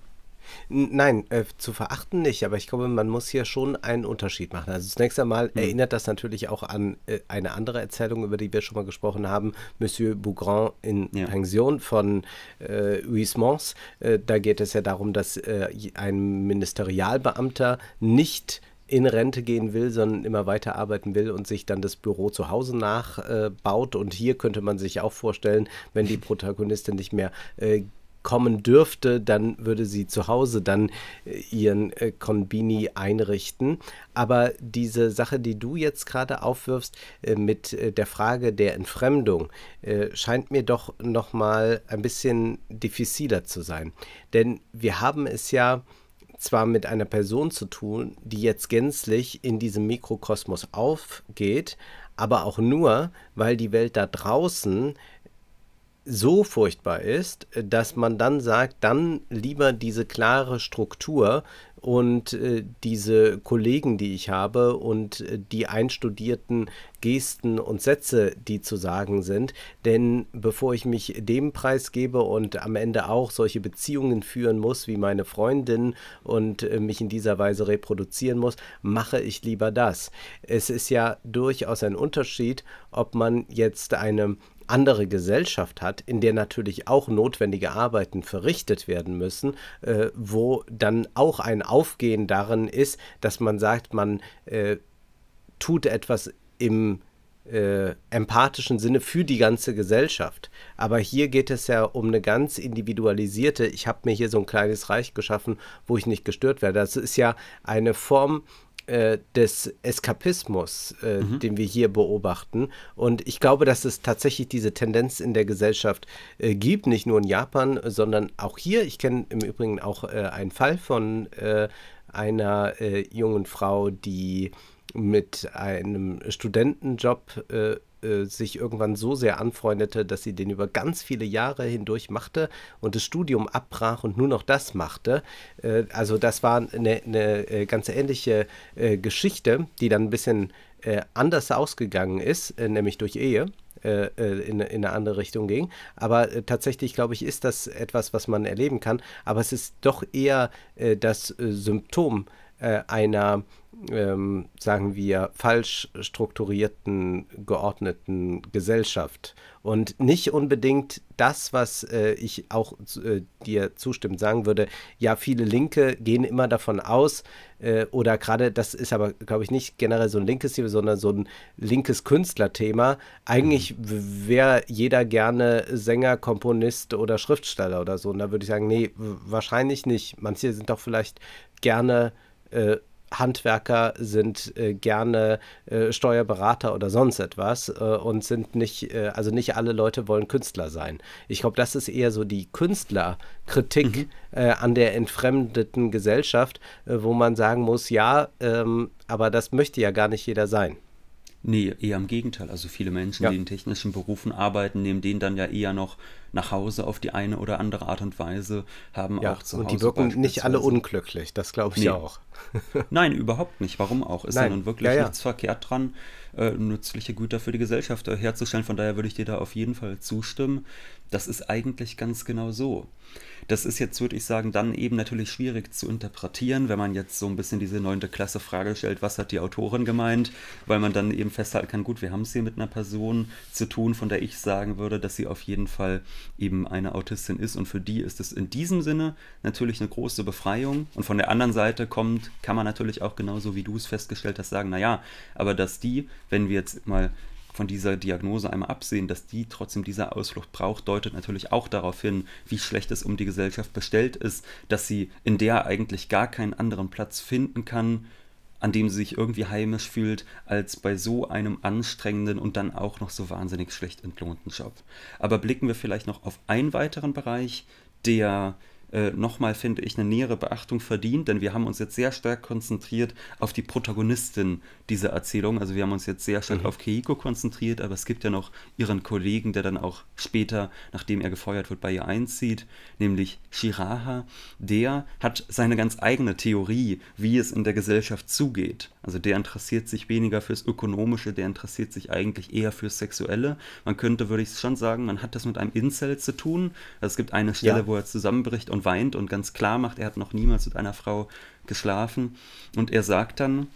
S1: Nein, äh, zu verachten nicht, aber ich glaube, man muss hier schon einen Unterschied machen. Also zunächst einmal mhm. erinnert das natürlich auch an äh, eine andere Erzählung, über die wir schon mal gesprochen haben, Monsieur Bougrand in ja. Pension von äh, Huysmans. Äh, da geht es ja darum, dass äh, ein Ministerialbeamter nicht in Rente gehen will, sondern immer weiter arbeiten will und sich dann das Büro zu Hause nachbaut. Äh, und hier könnte man sich auch vorstellen, wenn die Protagonistin nicht mehr äh, kommen dürfte, dann würde sie zu Hause dann äh, ihren äh, Konbini einrichten. Aber diese Sache, die du jetzt gerade aufwirfst äh, mit der Frage der Entfremdung, scheint mir doch nochmal ein bisschen diffiziler zu sein. Denn wir haben es ja zwar mit einer Person zu tun, die jetzt gänzlich in diesem Mikrokosmos aufgeht, aber auch nur, weil die Welt da draußen so furchtbar ist, dass man dann sagt, dann lieber diese klare Struktur und äh, diese Kollegen, die ich habe und äh, die einstudierten Gesten und Sätze, die zu sagen sind. Denn bevor ich mich dem Preis gebe und am Ende auch solche Beziehungen führen muss wie meine Freundin und äh, mich in dieser Weise reproduzieren muss, mache ich lieber das. Es ist ja durchaus ein Unterschied, ob man jetzt eine andere Gesellschaft hat, in der natürlich auch notwendige Arbeiten verrichtet werden müssen, äh, wo dann auch ein Aufgehen darin ist, dass man sagt, man äh, tut etwas im äh, empathischen Sinne für die ganze Gesellschaft. Aber hier geht es ja um eine ganz individualisierte, ich habe mir hier so ein kleines Reich geschaffen, wo ich nicht gestört werde. Das ist ja eine Form äh, des Eskapismus, äh, mhm. den wir hier beobachten. Und ich glaube, dass es tatsächlich diese Tendenz in der Gesellschaft äh, gibt, nicht nur in Japan, sondern auch hier. Ich kenne im Übrigen auch äh, einen Fall von einer jungen Frau, die mit einem Studentenjob äh, äh, sich irgendwann so sehr anfreundete, dass sie den über ganz viele Jahre hindurch machte und das Studium abbrach und nur noch das machte. Äh, also das war eine, eine äh, ganz ähnliche Geschichte, die dann ein bisschen anders ausgegangen ist, nämlich durch Ehe in, in eine andere Richtung ging. Aber äh, tatsächlich, glaube ich, ist das etwas, was man erleben kann. Aber es ist doch eher äh, das äh, Symptom äh, einer, ähm, sagen wir, falsch strukturierten, geordneten Gesellschaft. Und nicht unbedingt das, was äh, ich auch äh, dir zustimmend sagen würde, ja, viele Linke gehen immer davon aus, äh, oder gerade, das ist aber, glaube ich, nicht generell so ein linkes Thema, sondern so ein linkes Künstlerthema. Eigentlich mhm. wäre jeder gerne Sänger, Komponist oder Schriftsteller oder so. Und da würde ich sagen, nee, wahrscheinlich nicht. Manche sind doch vielleicht gerne äh, Handwerker sind äh, gerne äh, Steuerberater oder sonst etwas äh, und sind nicht, äh, also nicht alle Leute wollen Künstler sein. Ich glaube, das ist eher so die Künstlerkritik mhm. Äh, an der entfremdeten Gesellschaft, wo man sagen muss, ja,
S2: ähm, aber das möchte ja gar nicht jeder sein. Nee, eher im Gegenteil. Also viele Menschen, ja. die in technischen Berufen arbeiten, nehmen den dann ja eher noch nach Hause auf die eine oder andere Art und Weise, haben ja, auch zu und Hause. Und die wirken nicht alle unglücklich, das glaube ich nee. auch. Nein, überhaupt nicht. Warum auch? Ist Nein. ja nun wirklich ja, ja. nichts verkehrt dran, äh, nützliche Güter für die Gesellschaft herzustellen. Von daher würde ich dir da auf jeden Fall zustimmen. Das ist eigentlich ganz genau so. Das ist jetzt, würde ich sagen, dann eben natürlich schwierig zu interpretieren, wenn man jetzt so ein bisschen diese neunte Klasse Frage stellt, was hat die Autorin gemeint, weil man dann eben festhalten kann, gut, wir haben es hier mit einer Person zu tun, von der ich sagen würde, dass sie auf jeden Fall eben eine Autistin ist und für die ist es in diesem Sinne natürlich eine große Befreiung und von der anderen Seite kommt, kann man natürlich auch genauso wie du es festgestellt hast, sagen, naja, aber dass die, wenn wir jetzt mal von dieser Diagnose einmal absehen, dass die trotzdem diese Ausflucht braucht, deutet natürlich auch darauf hin, wie schlecht es um die Gesellschaft bestellt ist, dass sie in der eigentlich gar keinen anderen Platz finden kann, an dem sie sich irgendwie heimisch fühlt, als bei so einem anstrengenden und dann auch noch so wahnsinnig schlecht entlohnten Job. Aber blicken wir vielleicht noch auf einen weiteren Bereich, der äh, nochmal, finde ich, eine nähere Beachtung verdient, denn wir haben uns jetzt sehr stark konzentriert auf die Protagonistin dieser Erzählung. Also wir haben uns jetzt sehr stark mhm. auf Keiko konzentriert, aber es gibt ja noch ihren Kollegen, der dann auch später, nachdem er gefeuert wird, bei ihr einzieht, nämlich Shiraha. Der hat seine ganz eigene Theorie, wie es in der Gesellschaft zugeht. Also der interessiert sich weniger fürs Ökonomische, der interessiert sich eigentlich eher fürs Sexuelle. Man könnte, würde ich schon sagen, man hat das mit einem Incel zu tun. Also es gibt eine Stelle, ja. wo er zusammenbricht und weint und ganz klar macht, er hat noch niemals mit einer Frau geschlafen. Und er sagt dann,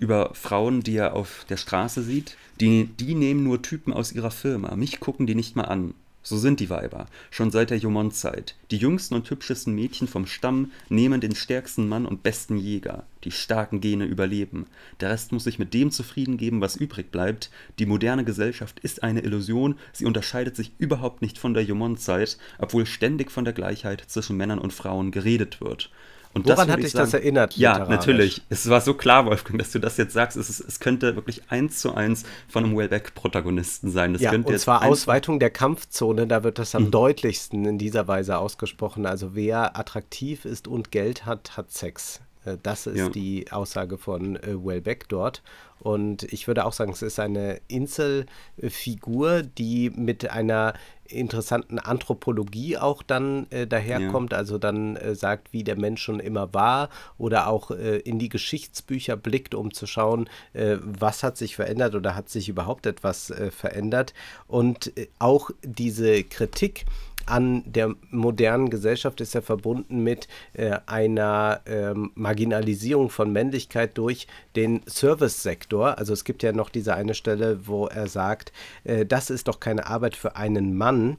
S2: über Frauen, die er auf der Straße sieht, die, die nehmen nur Typen aus ihrer Firma. Mich gucken die nicht mal an. So sind die Weiber, schon seit der Jomon-Zeit. Die jüngsten und hübschesten Mädchen vom Stamm nehmen den stärksten Mann und besten Jäger. Die starken Gene überleben. Der Rest muss sich mit dem zufrieden geben, was übrig bleibt. Die moderne Gesellschaft ist eine Illusion, sie unterscheidet sich überhaupt nicht von der Jomon-Zeit, obwohl ständig von der Gleichheit zwischen Männern und Frauen geredet wird. Und Woran hat dich sagen, das erinnert? Ja, natürlich. Es war so klar, Wolfgang, dass du das jetzt sagst. Es, es könnte wirklich eins zu eins von einem Wellbeck-Protagonisten sein. Das ja, könnte und zwar Ausweitung
S1: der Kampfzone, da wird das am mhm. deutlichsten in dieser Weise ausgesprochen. Also wer attraktiv ist und Geld hat, hat Sex. Äh, das ist ja. die Aussage von äh, Welbeck dort. Und ich würde auch sagen, es ist eine Inselfigur, die mit einer interessanten Anthropologie auch dann äh, daherkommt, ja. also dann äh, sagt, wie der Mensch schon immer war oder auch äh, in die Geschichtsbücher blickt, um zu schauen, äh, was hat sich verändert oder hat sich überhaupt etwas verändert. Und auch diese Kritik, an der modernen Gesellschaft ist ja verbunden mit äh, einer ähm, Marginalisierung von Männlichkeit durch den Service-Sektor. Also es gibt ja noch diese eine Stelle, wo er sagt, äh, das ist doch keine Arbeit für einen Mann.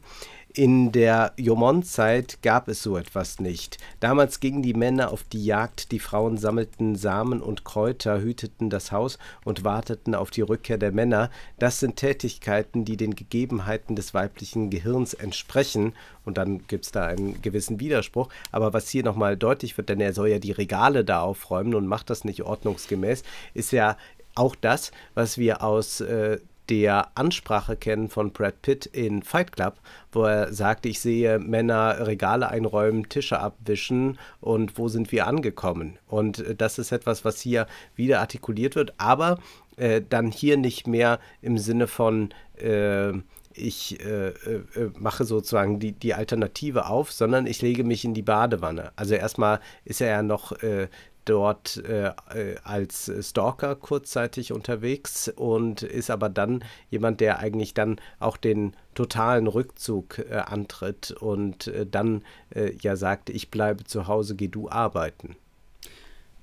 S1: In der Jomon-Zeit gab es so etwas nicht. Damals gingen die Männer auf die Jagd, die Frauen sammelten Samen und Kräuter, hüteten das Haus und warteten auf die Rückkehr der Männer. Das sind Tätigkeiten, die den Gegebenheiten des weiblichen Gehirns entsprechen. Und dann gibt es da einen gewissen Widerspruch. Aber was hier nochmal deutlich wird, denn er soll ja die Regale da aufräumen und macht das nicht ordnungsgemäß, ist ja auch das, was wir aus äh, der Ansprache kennen von Brad Pitt in Fight Club, wo er sagt, ich sehe Männer Regale einräumen, Tische abwischen und wo sind wir angekommen? Und äh, das ist etwas, was hier wieder artikuliert wird, aber äh, dann hier nicht mehr im Sinne von äh, ich äh, äh, äh, mache sozusagen die, die Alternative auf, sondern ich lege mich in die Badewanne. Also erstmal ist er ja noch äh, dort äh, äh, als Stalker kurzzeitig unterwegs und ist aber dann jemand, der eigentlich dann auch den totalen Rückzug äh, antritt und äh, dann äh, ja sagt, ich bleibe zu Hause, geh du arbeiten.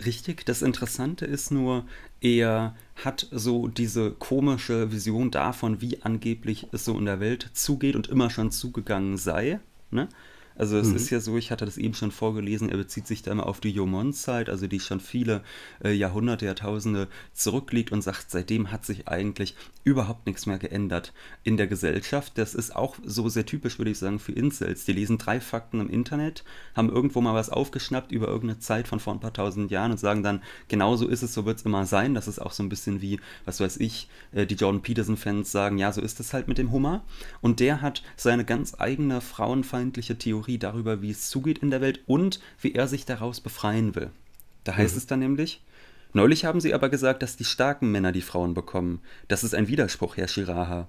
S2: Richtig, das Interessante ist nur, er hat so diese komische Vision davon, wie angeblich es so in der Welt zugeht und immer schon zugegangen sei. Ne? Also es mhm. ist ja so, ich hatte das eben schon vorgelesen, er bezieht sich da immer auf die Jomon-Zeit, also die schon viele äh, Jahrhunderte, Jahrtausende zurückliegt und sagt, seitdem hat sich eigentlich überhaupt nichts mehr geändert in der Gesellschaft. Das ist auch so sehr typisch, würde ich sagen, für Incels. Die lesen drei Fakten im Internet, haben irgendwo mal was aufgeschnappt über irgendeine Zeit von vor ein paar tausend Jahren und sagen dann, genau so ist es, so wird es immer sein. Das ist auch so ein bisschen wie, was weiß ich, äh, die Jordan Peterson-Fans sagen, ja, so ist es halt mit dem Hummer. Und der hat seine ganz eigene frauenfeindliche Theorie Theorie darüber, wie es zugeht in der Welt und wie er sich daraus befreien will. Da heißt mhm. es dann nämlich, neulich haben sie aber gesagt, dass die starken Männer die Frauen bekommen. Das ist ein Widerspruch, Herr Shiraha.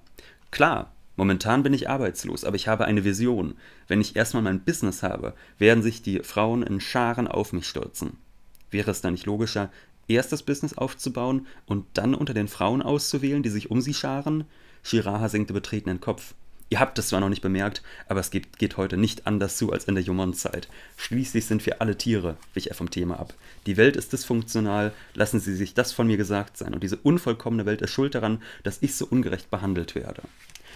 S2: Klar, momentan bin ich arbeitslos, aber ich habe eine Vision. Wenn ich erstmal mein Business habe, werden sich die Frauen in Scharen auf mich stürzen. Wäre es dann nicht logischer, erst das Business aufzubauen und dann unter den Frauen auszuwählen, die sich um sie scharen? Shiraha senkte betreten den Kopf. Ihr habt es zwar noch nicht bemerkt, aber es geht, geht heute nicht anders zu als in der Jumon-Zeit. Schließlich sind wir alle Tiere, wich er vom Thema ab. Die Welt ist dysfunktional, lassen Sie sich das von mir gesagt sein. Und diese unvollkommene Welt ist schuld daran, dass ich so ungerecht behandelt werde.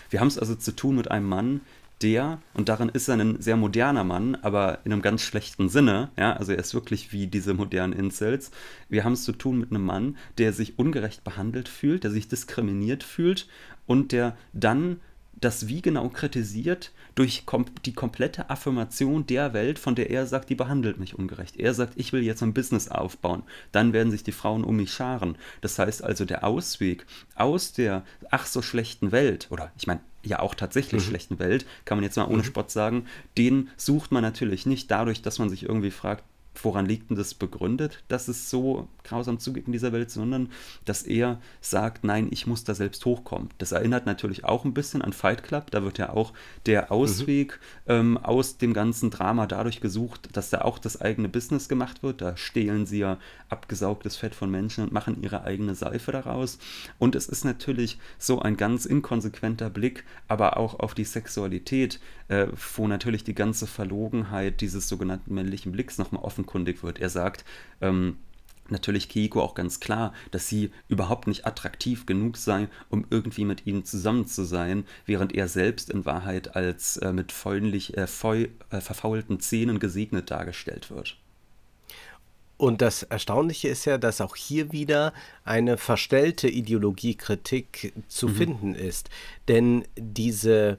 S2: Wir haben es also zu tun mit einem Mann, der, und darin ist er ein sehr moderner Mann, aber in einem ganz schlechten Sinne, ja, also er ist wirklich wie diese modernen Incels. Wir haben es zu tun mit einem Mann, der sich ungerecht behandelt fühlt, der sich diskriminiert fühlt und der dann das Wie genau kritisiert durch kom die komplette Affirmation der Welt, von der er sagt, die behandelt mich ungerecht. Er sagt, ich will jetzt ein Business aufbauen, dann werden sich die Frauen um mich scharen. Das heißt also, der Ausweg aus der ach so schlechten Welt, oder ich meine, ja auch tatsächlich mhm. schlechten Welt, kann man jetzt mal ohne mhm. Spott sagen, den sucht man natürlich nicht dadurch, dass man sich irgendwie fragt, woran liegt denn das begründet, dass es so grausam zugeht in dieser Welt, sondern dass er sagt, nein, ich muss da selbst hochkommen. Das erinnert natürlich auch ein bisschen an Fight Club, da wird ja auch der mhm. Ausweg mhm. ähm, aus dem ganzen Drama dadurch gesucht, dass da auch das eigene Business gemacht wird, da stehlen sie ja abgesaugtes Fett von Menschen und machen ihre eigene Seife daraus und es ist natürlich so ein ganz inkonsequenter Blick, aber auch auf die Sexualität, äh, wo natürlich die ganze Verlogenheit dieses sogenannten männlichen Blicks nochmal offenkundig wird. Er sagt, ähm, natürlich Keiko auch ganz klar, dass sie überhaupt nicht attraktiv genug sei, um irgendwie mit ihm zusammen zu sein, während er selbst in Wahrheit als äh, mit fäullich, äh, feu, äh, verfaulten Zähnen gesegnet dargestellt wird.
S1: Und das Erstaunliche ist ja, dass auch hier wieder eine verstellte Ideologiekritik zu mhm. finden ist. Denn diese äh,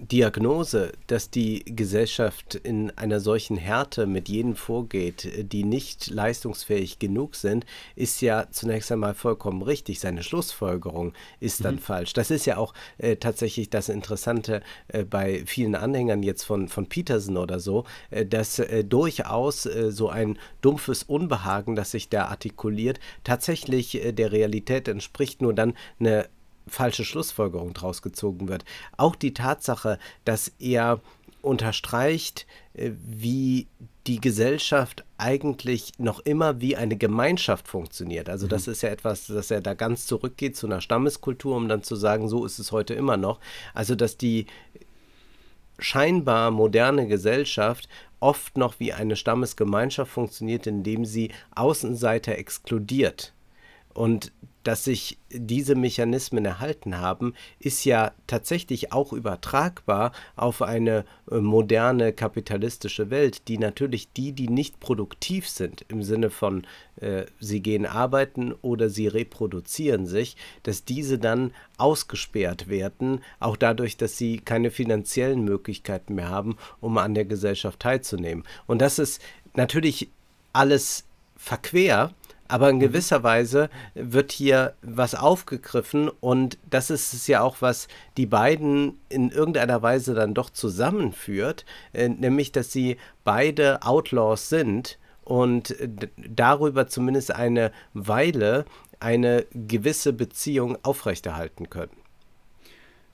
S1: Diagnose, dass die Gesellschaft in einer solchen Härte mit jenen vorgeht, die nicht leistungsfähig genug sind, ist ja zunächst einmal vollkommen richtig. Seine Schlussfolgerung ist dann mhm. falsch. Das ist ja auch äh, tatsächlich das Interessante äh, bei vielen Anhängern jetzt von, von Peterson oder so, äh, dass äh, durchaus äh, so ein dumpfes Unbehagen, das sich da artikuliert, tatsächlich äh, der Realität entspricht, nur dann eine falsche Schlussfolgerung draus gezogen wird. Auch die Tatsache, dass er unterstreicht, äh, wie die Gesellschaft eigentlich noch immer wie eine Gemeinschaft funktioniert. Also das mhm. ist ja etwas, dass er da ganz zurückgeht zu einer Stammeskultur, um dann zu sagen, so ist es heute immer noch. Also dass die scheinbar moderne Gesellschaft oft noch wie eine Stammesgemeinschaft funktioniert, indem sie Außenseiter exkludiert. Und dass sich diese Mechanismen erhalten haben, ist ja tatsächlich auch übertragbar auf eine äh, moderne kapitalistische Welt, die natürlich die, die nicht produktiv sind, im Sinne von äh, sie gehen arbeiten oder sie reproduzieren sich, dass diese dann ausgesperrt werden, auch dadurch, dass sie keine finanziellen Möglichkeiten mehr haben, um an der Gesellschaft teilzunehmen. Und das ist natürlich alles verquer, aber in mhm. gewisser Weise wird hier was aufgegriffen und das ist es ja auch, was die beiden in irgendeiner Weise dann doch zusammenführt, äh, nämlich dass sie beide Outlaws sind und darüber zumindest eine Weile eine gewisse Beziehung aufrechterhalten können.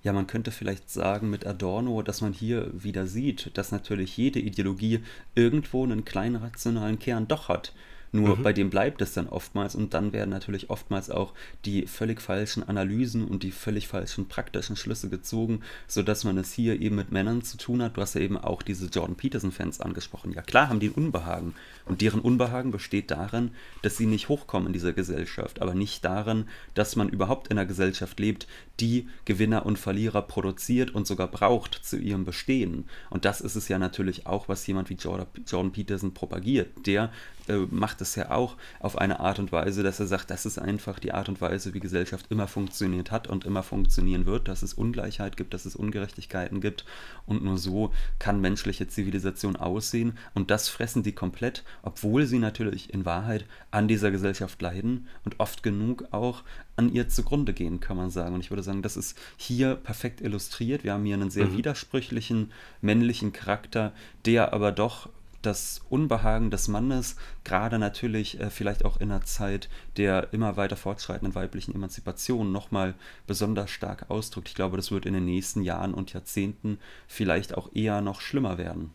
S2: Ja, man könnte vielleicht sagen mit Adorno, dass man hier wieder sieht, dass natürlich jede Ideologie irgendwo einen kleinen rationalen Kern doch hat. Nur mhm. bei dem bleibt es dann oftmals und dann werden natürlich oftmals auch die völlig falschen Analysen und die völlig falschen praktischen Schlüsse gezogen, sodass man es hier eben mit Männern zu tun hat. Du hast ja eben auch diese Jordan Peterson-Fans angesprochen. Ja klar haben die ein Unbehagen und deren Unbehagen besteht darin, dass sie nicht hochkommen in dieser Gesellschaft, aber nicht darin, dass man überhaupt in einer Gesellschaft lebt, die Gewinner und Verlierer produziert und sogar braucht zu ihrem Bestehen. Und das ist es ja natürlich auch, was jemand wie Jordan Peterson propagiert. Der äh, macht es ja auch auf eine Art und Weise, dass er sagt, das ist einfach die Art und Weise, wie Gesellschaft immer funktioniert hat und immer funktionieren wird, dass es Ungleichheit gibt, dass es Ungerechtigkeiten gibt. Und nur so kann menschliche Zivilisation aussehen. Und das fressen die komplett, obwohl sie natürlich in Wahrheit an dieser Gesellschaft leiden und oft genug auch an ihr zugrunde gehen, kann man sagen. Und ich würde sagen, das ist hier perfekt illustriert. Wir haben hier einen sehr mhm. widersprüchlichen männlichen Charakter, der aber doch das Unbehagen des Mannes, gerade natürlich äh, vielleicht auch in der Zeit der immer weiter fortschreitenden weiblichen Emanzipation, nochmal besonders stark ausdrückt. Ich glaube, das wird in den nächsten Jahren und Jahrzehnten vielleicht auch eher noch schlimmer werden.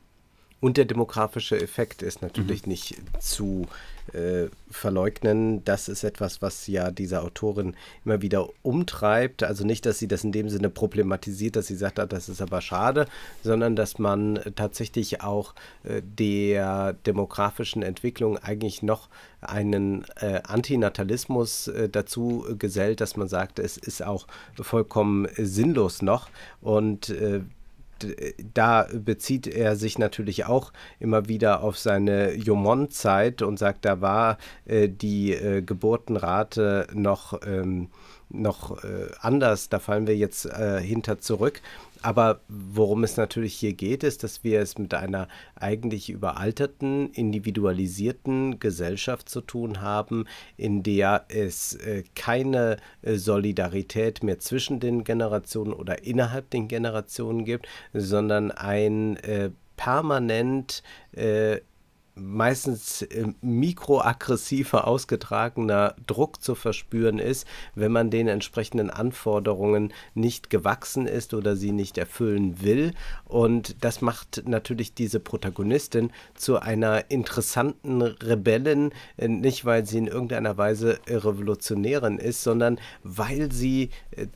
S2: Und der demografische Effekt ist natürlich mhm.
S1: nicht zu äh, verleugnen. Das ist etwas, was ja diese Autorin immer wieder umtreibt. Also nicht, dass sie das in dem Sinne problematisiert, dass sie sagt, ah, das ist aber schade, sondern dass man tatsächlich auch äh, der demografischen Entwicklung eigentlich noch einen äh, Antinatalismus äh, dazu gesellt, dass man sagt, es ist auch vollkommen sinnlos noch. Und äh, gesagt, äh, da bezieht er sich natürlich auch immer wieder auf seine Jomon-Zeit und sagt, da war äh, die äh, Geburtenrate noch, ähm, noch äh, anders. Da fallen wir jetzt äh, hinter zurück. Aber worum es natürlich hier geht, ist, dass wir es mit einer eigentlich überalterten, individualisierten Gesellschaft zu tun haben, in der es äh, keine äh, Solidarität mehr zwischen den Generationen oder innerhalb den Generationen gibt, sondern ein äh, permanent äh, meistens ähm, mikroaggressiver ausgetragener Druck zu verspüren ist, wenn man den entsprechenden Anforderungen nicht gewachsen ist oder sie nicht erfüllen will. Und das macht natürlich diese Protagonistin zu einer interessanten Rebellin, äh, nicht weil sie in irgendeiner Weise Revolutionärin ist, sondern weil sie äh,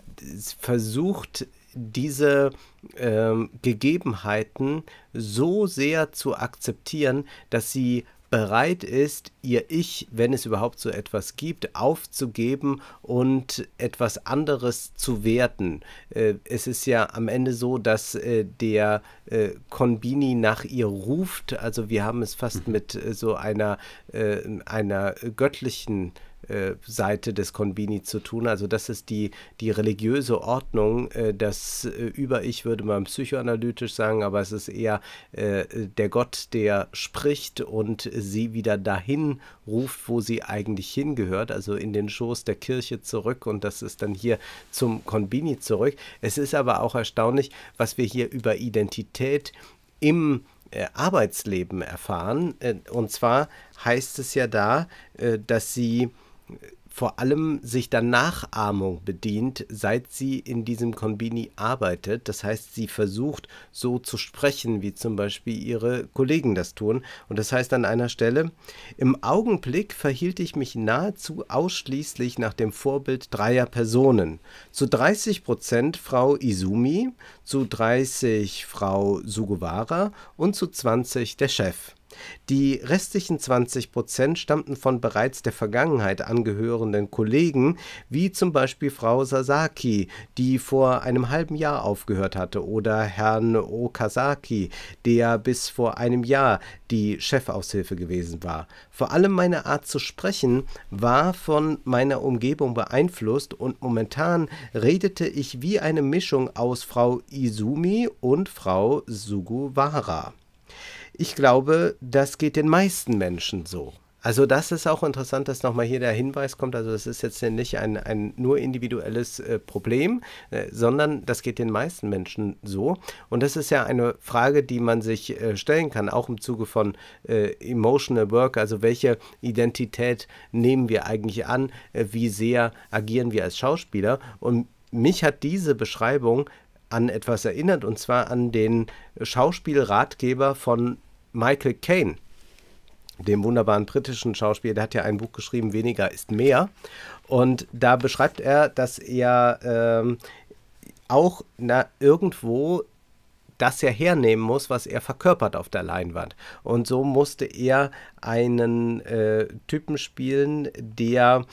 S1: versucht, diese ähm, Gegebenheiten so sehr zu akzeptieren, dass sie bereit ist, ihr Ich, wenn es überhaupt so etwas gibt, aufzugeben und etwas anderes zu werten. Äh, es ist ja am Ende so, dass äh, der äh, Konbini nach ihr ruft. Also wir haben es fast mhm. mit äh, so einer, äh, einer göttlichen äh, äh, Seite des Konvini zu tun. Also das ist die, die religiöse Ordnung, äh, das äh, Über-Ich würde man psychoanalytisch sagen, aber es ist eher der Gott, der spricht und sie wieder dahin ruft, wo sie eigentlich hingehört, also in den Schoß der Kirche zurück und das ist dann hier zum Konbini zurück. Es ist aber auch erstaunlich, was wir hier über Identität im Arbeitsleben erfahren. und zwar heißt es ja da, dass sie vor allem sich der Nachahmung bedient, seit sie in diesem Kombini arbeitet. Das heißt, sie versucht so zu sprechen, wie zum Beispiel ihre Kollegen das tun. Und das heißt an einer Stelle, im Augenblick verhielt ich mich nahezu ausschließlich nach dem Vorbild dreier Personen. Zu 30 Prozent Frau Izumi, zu 30 Frau Sugawara und zu 20 der Chef. Die restlichen 20 Prozent stammten von bereits der Vergangenheit angehörenden Kollegen, wie zum Beispiel Frau Sasaki, die vor einem halben Jahr aufgehört hatte, oder Herrn Okazaki, der bis vor einem Jahr die Chefaushilfe gewesen war. Vor allem meine Art zu sprechen war von meiner Umgebung beeinflusst und momentan redete ich wie eine Mischung aus Frau Izumi und Frau Suguwara. Ich glaube, das geht den meisten Menschen so. Also das ist auch interessant, dass nochmal hier der Hinweis kommt. Also das ist jetzt nicht ein, ein nur individuelles äh, Problem, äh, sondern das geht den meisten Menschen so. Und das ist ja eine Frage, die man sich äh, stellen kann, auch im Zuge von äh, Emotional Work. Also welche Identität nehmen wir eigentlich an? Äh, wie sehr agieren wir als Schauspieler? Und mich hat diese Beschreibung an etwas erinnert, und zwar an den Schauspielratgeber von Michael Caine, dem wunderbaren britischen Schauspieler, der hat ja ein Buch geschrieben, Weniger ist mehr. Und da beschreibt er, dass er ähm, auch na, irgendwo das ja hernehmen muss, was er verkörpert auf der Leinwand. Und so musste er einen äh, Typen spielen, der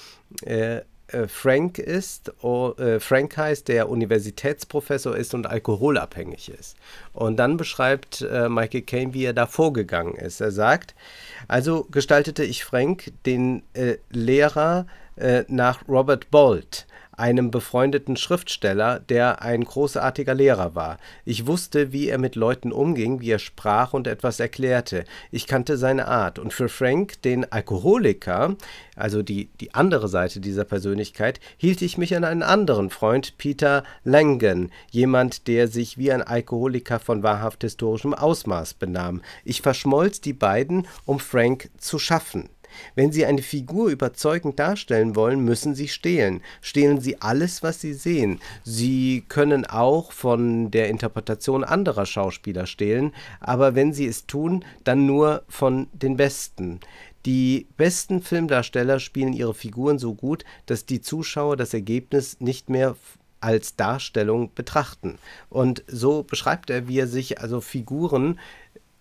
S1: äh, äh, Frank ist, äh, Frank heißt, der Universitätsprofessor ist und alkoholabhängig ist. Und dann beschreibt äh, Michael Caine, wie er da vorgegangen ist. Er sagt, also gestaltete ich Frank, den Lehrer, nach Robert Bolt einem befreundeten Schriftsteller, der ein großartiger Lehrer war. Ich wusste, wie er mit Leuten umging, wie er sprach und etwas erklärte. Ich kannte seine Art. Und für Frank, den Alkoholiker, also die, die andere Seite dieser Persönlichkeit, hielt ich mich an einen anderen Freund, Peter Langen, jemand, der sich wie ein Alkoholiker von wahrhaft historischem Ausmaß benahm. Ich verschmolz die beiden, um Frank zu schaffen. Wenn Sie eine Figur überzeugend darstellen wollen, müssen Sie stehlen. Stehlen Sie alles, was Sie sehen. Sie können auch von der Interpretation anderer Schauspieler stehlen, aber wenn Sie es tun, dann nur von den Besten. Die besten Filmdarsteller spielen ihre Figuren so gut, dass die Zuschauer das Ergebnis nicht mehr als Darstellung betrachten. Und so beschreibt er, wie er sich also Figuren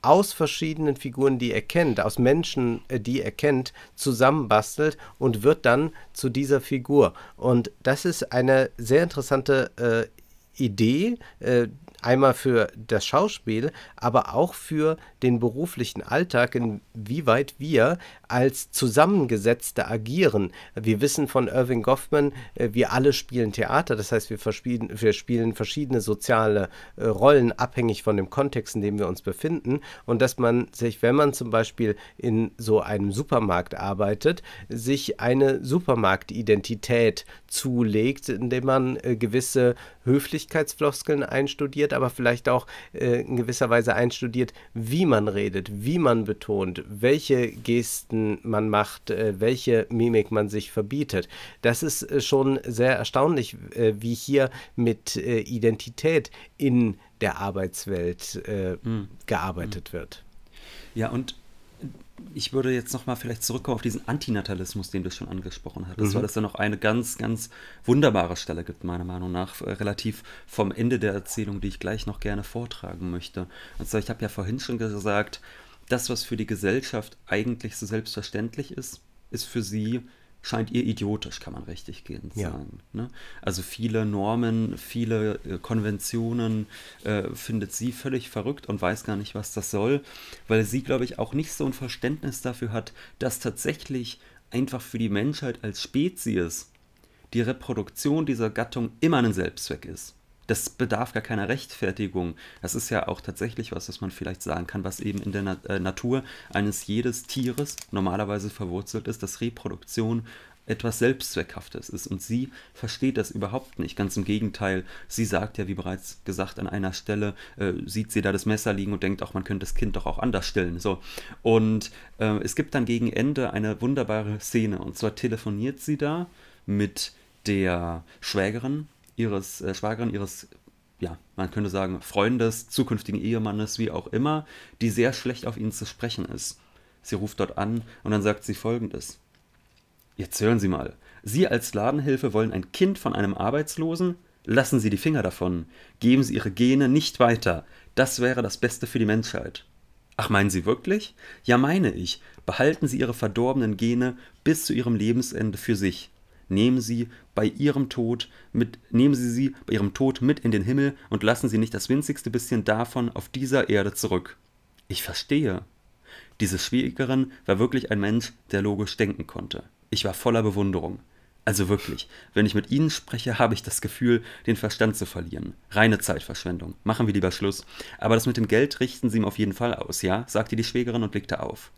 S1: aus verschiedenen Figuren, die er kennt, aus Menschen, äh, die er kennt, zusammenbastelt und wird dann zu dieser Figur. Und das ist eine sehr interessante äh, Idee, äh, Einmal für das Schauspiel, aber auch für den beruflichen Alltag, inwieweit wir als Zusammengesetzte agieren. Wir wissen von Irving Goffman, äh, wir alle spielen Theater, das heißt, wir, wir spielen verschiedene soziale äh, Rollen, abhängig von dem Kontext, in dem wir uns befinden. Und dass man sich, wenn man zum Beispiel in so einem Supermarkt arbeitet, sich eine Supermarktidentität zulegt, indem man äh, gewisse Höflichkeitsfloskeln einstudiert, aber vielleicht auch äh, in gewisser Weise einstudiert, wie man redet, wie man betont, welche Gesten man macht, äh, welche Mimik man sich verbietet. Das ist äh, schon sehr erstaunlich, äh, wie hier mit äh, Identität in der Arbeitswelt äh, hm. gearbeitet hm. wird.
S2: Ja, und ich würde jetzt nochmal vielleicht zurückkommen auf diesen Antinatalismus, den du schon angesprochen hattest, mhm. weil es da noch eine ganz, ganz wunderbare Stelle gibt, meiner Meinung nach, äh, relativ vom Ende der Erzählung, die ich gleich noch gerne vortragen möchte. Und zwar, ich habe ja vorhin schon gesagt, das, was für die Gesellschaft eigentlich so selbstverständlich ist, ist für sie scheint ihr idiotisch, kann man richtig gehen ja. sagen. Ne? Also viele Normen, viele äh, Konventionen äh, findet sie völlig verrückt und weiß gar nicht, was das soll, weil sie, glaube ich, auch nicht so ein Verständnis dafür hat, dass tatsächlich einfach für die Menschheit als Spezies die Reproduktion dieser Gattung immer ein Selbstzweck ist das bedarf gar keiner Rechtfertigung. Das ist ja auch tatsächlich was, was man vielleicht sagen kann, was eben in der Na äh, Natur eines jedes Tieres normalerweise verwurzelt ist, dass Reproduktion etwas Selbstzweckhaftes ist. Und sie versteht das überhaupt nicht. Ganz im Gegenteil, sie sagt ja, wie bereits gesagt, an einer Stelle äh, sieht sie da das Messer liegen und denkt, auch man könnte das Kind doch auch anders stellen. So. Und äh, es gibt dann gegen Ende eine wunderbare Szene. Und zwar telefoniert sie da mit der Schwägerin ihres äh, Schwagerin, ihres, ja, man könnte sagen, Freundes, zukünftigen Ehemannes, wie auch immer, die sehr schlecht auf ihn zu sprechen ist. Sie ruft dort an und dann sagt sie folgendes. Jetzt hören Sie mal. Sie als Ladenhilfe wollen ein Kind von einem Arbeitslosen? Lassen Sie die Finger davon. Geben Sie Ihre Gene nicht weiter. Das wäre das Beste für die Menschheit. Ach, meinen Sie wirklich? Ja, meine ich. Behalten Sie Ihre verdorbenen Gene bis zu Ihrem Lebensende für sich nehmen sie bei ihrem Tod mit, nehmen sie sie bei ihrem Tod mit in den Himmel und lassen sie nicht das winzigste bisschen davon auf dieser Erde zurück. Ich verstehe. Diese Schwägerin war wirklich ein Mensch, der logisch denken konnte. Ich war voller Bewunderung. Also wirklich, wenn ich mit Ihnen spreche, habe ich das Gefühl, den Verstand zu verlieren. Reine Zeitverschwendung. Machen wir lieber Schluss. Aber das mit dem Geld richten Sie ihm auf jeden Fall aus, ja? sagte die Schwägerin und blickte auf.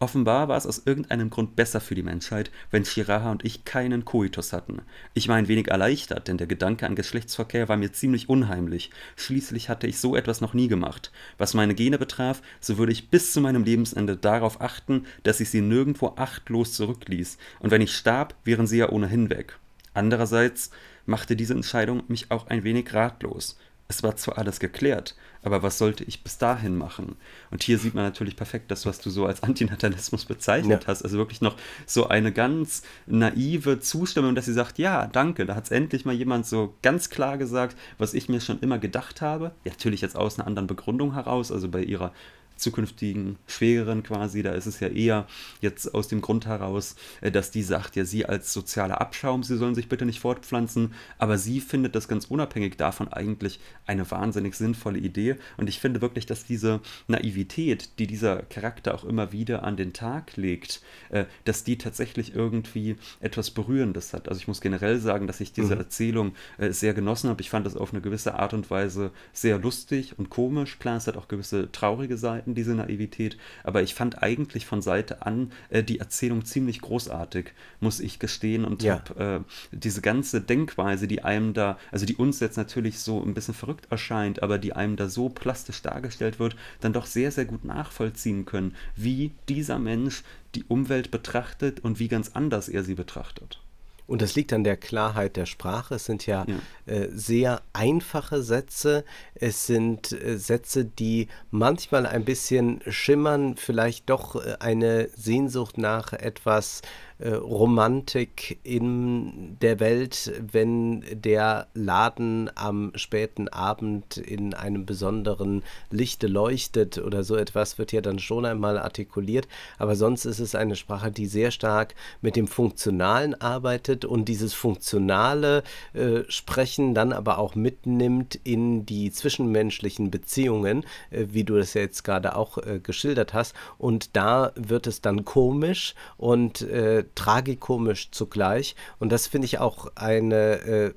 S2: Offenbar war es aus irgendeinem Grund besser für die Menschheit, wenn Shiraha und ich keinen Koitus hatten. Ich war ein wenig erleichtert, denn der Gedanke an Geschlechtsverkehr war mir ziemlich unheimlich. Schließlich hatte ich so etwas noch nie gemacht. Was meine Gene betraf, so würde ich bis zu meinem Lebensende darauf achten, dass ich sie nirgendwo achtlos zurückließ, und wenn ich starb, wären sie ja ohnehin weg. Andererseits machte diese Entscheidung mich auch ein wenig ratlos es war zwar alles geklärt, aber was sollte ich bis dahin machen? Und hier sieht man natürlich perfekt das, was du so als Antinatalismus bezeichnet ja. hast. Also wirklich noch so eine ganz naive Zustimmung, dass sie sagt, ja, danke, da hat es endlich mal jemand so ganz klar gesagt, was ich mir schon immer gedacht habe. Ja, natürlich jetzt aus einer anderen Begründung heraus, also bei ihrer zukünftigen Schwägerin quasi, da ist es ja eher jetzt aus dem Grund heraus, äh, dass die sagt, ja, sie als sozialer Abschaum, sie sollen sich bitte nicht fortpflanzen, aber sie findet das ganz unabhängig davon eigentlich eine wahnsinnig sinnvolle Idee und ich finde wirklich, dass diese Naivität, die dieser Charakter auch immer wieder an den Tag legt, äh, dass die tatsächlich irgendwie etwas Berührendes hat. Also ich muss generell sagen, dass ich diese mhm. Erzählung äh, sehr genossen habe. Ich fand das auf eine gewisse Art und Weise sehr lustig und komisch. Klar, es hat auch gewisse traurige Seiten, aushalten, diese Naivität. Aber ich fand eigentlich von Seite an äh, die Erzählung ziemlich großartig, muss ich gestehen. Und ja. hab, äh, diese ganze Denkweise, die einem da, also die uns jetzt natürlich so ein bisschen verrückt erscheint, aber die einem da so plastisch dargestellt wird, dann doch sehr, sehr gut nachvollziehen können, wie dieser Mensch die Umwelt betrachtet und wie ganz anders er sie betrachtet.
S1: Und das liegt an der Klarheit der Sprache. Es sind ja, ja. Äh, sehr einfache Sätze. Es sind äh, Sätze, die manchmal ein bisschen schimmern, vielleicht doch äh, eine Sehnsucht nach etwas äh, Romantik in der Welt, wenn der Laden am späten Abend in einem besonderen Lichte leuchtet oder so etwas wird ja dann schon einmal artikuliert. Aber sonst ist es eine Sprache, die sehr stark mit dem Funktionalen arbeitet und dieses funktionale äh, Sprechen dann aber auch mitnimmt in die zwischenmenschlichen Beziehungen, äh, wie du das ja jetzt gerade auch äh, geschildert hast. Und da wird es dann komisch und äh, tragikomisch zugleich. Und das finde ich auch eine äh,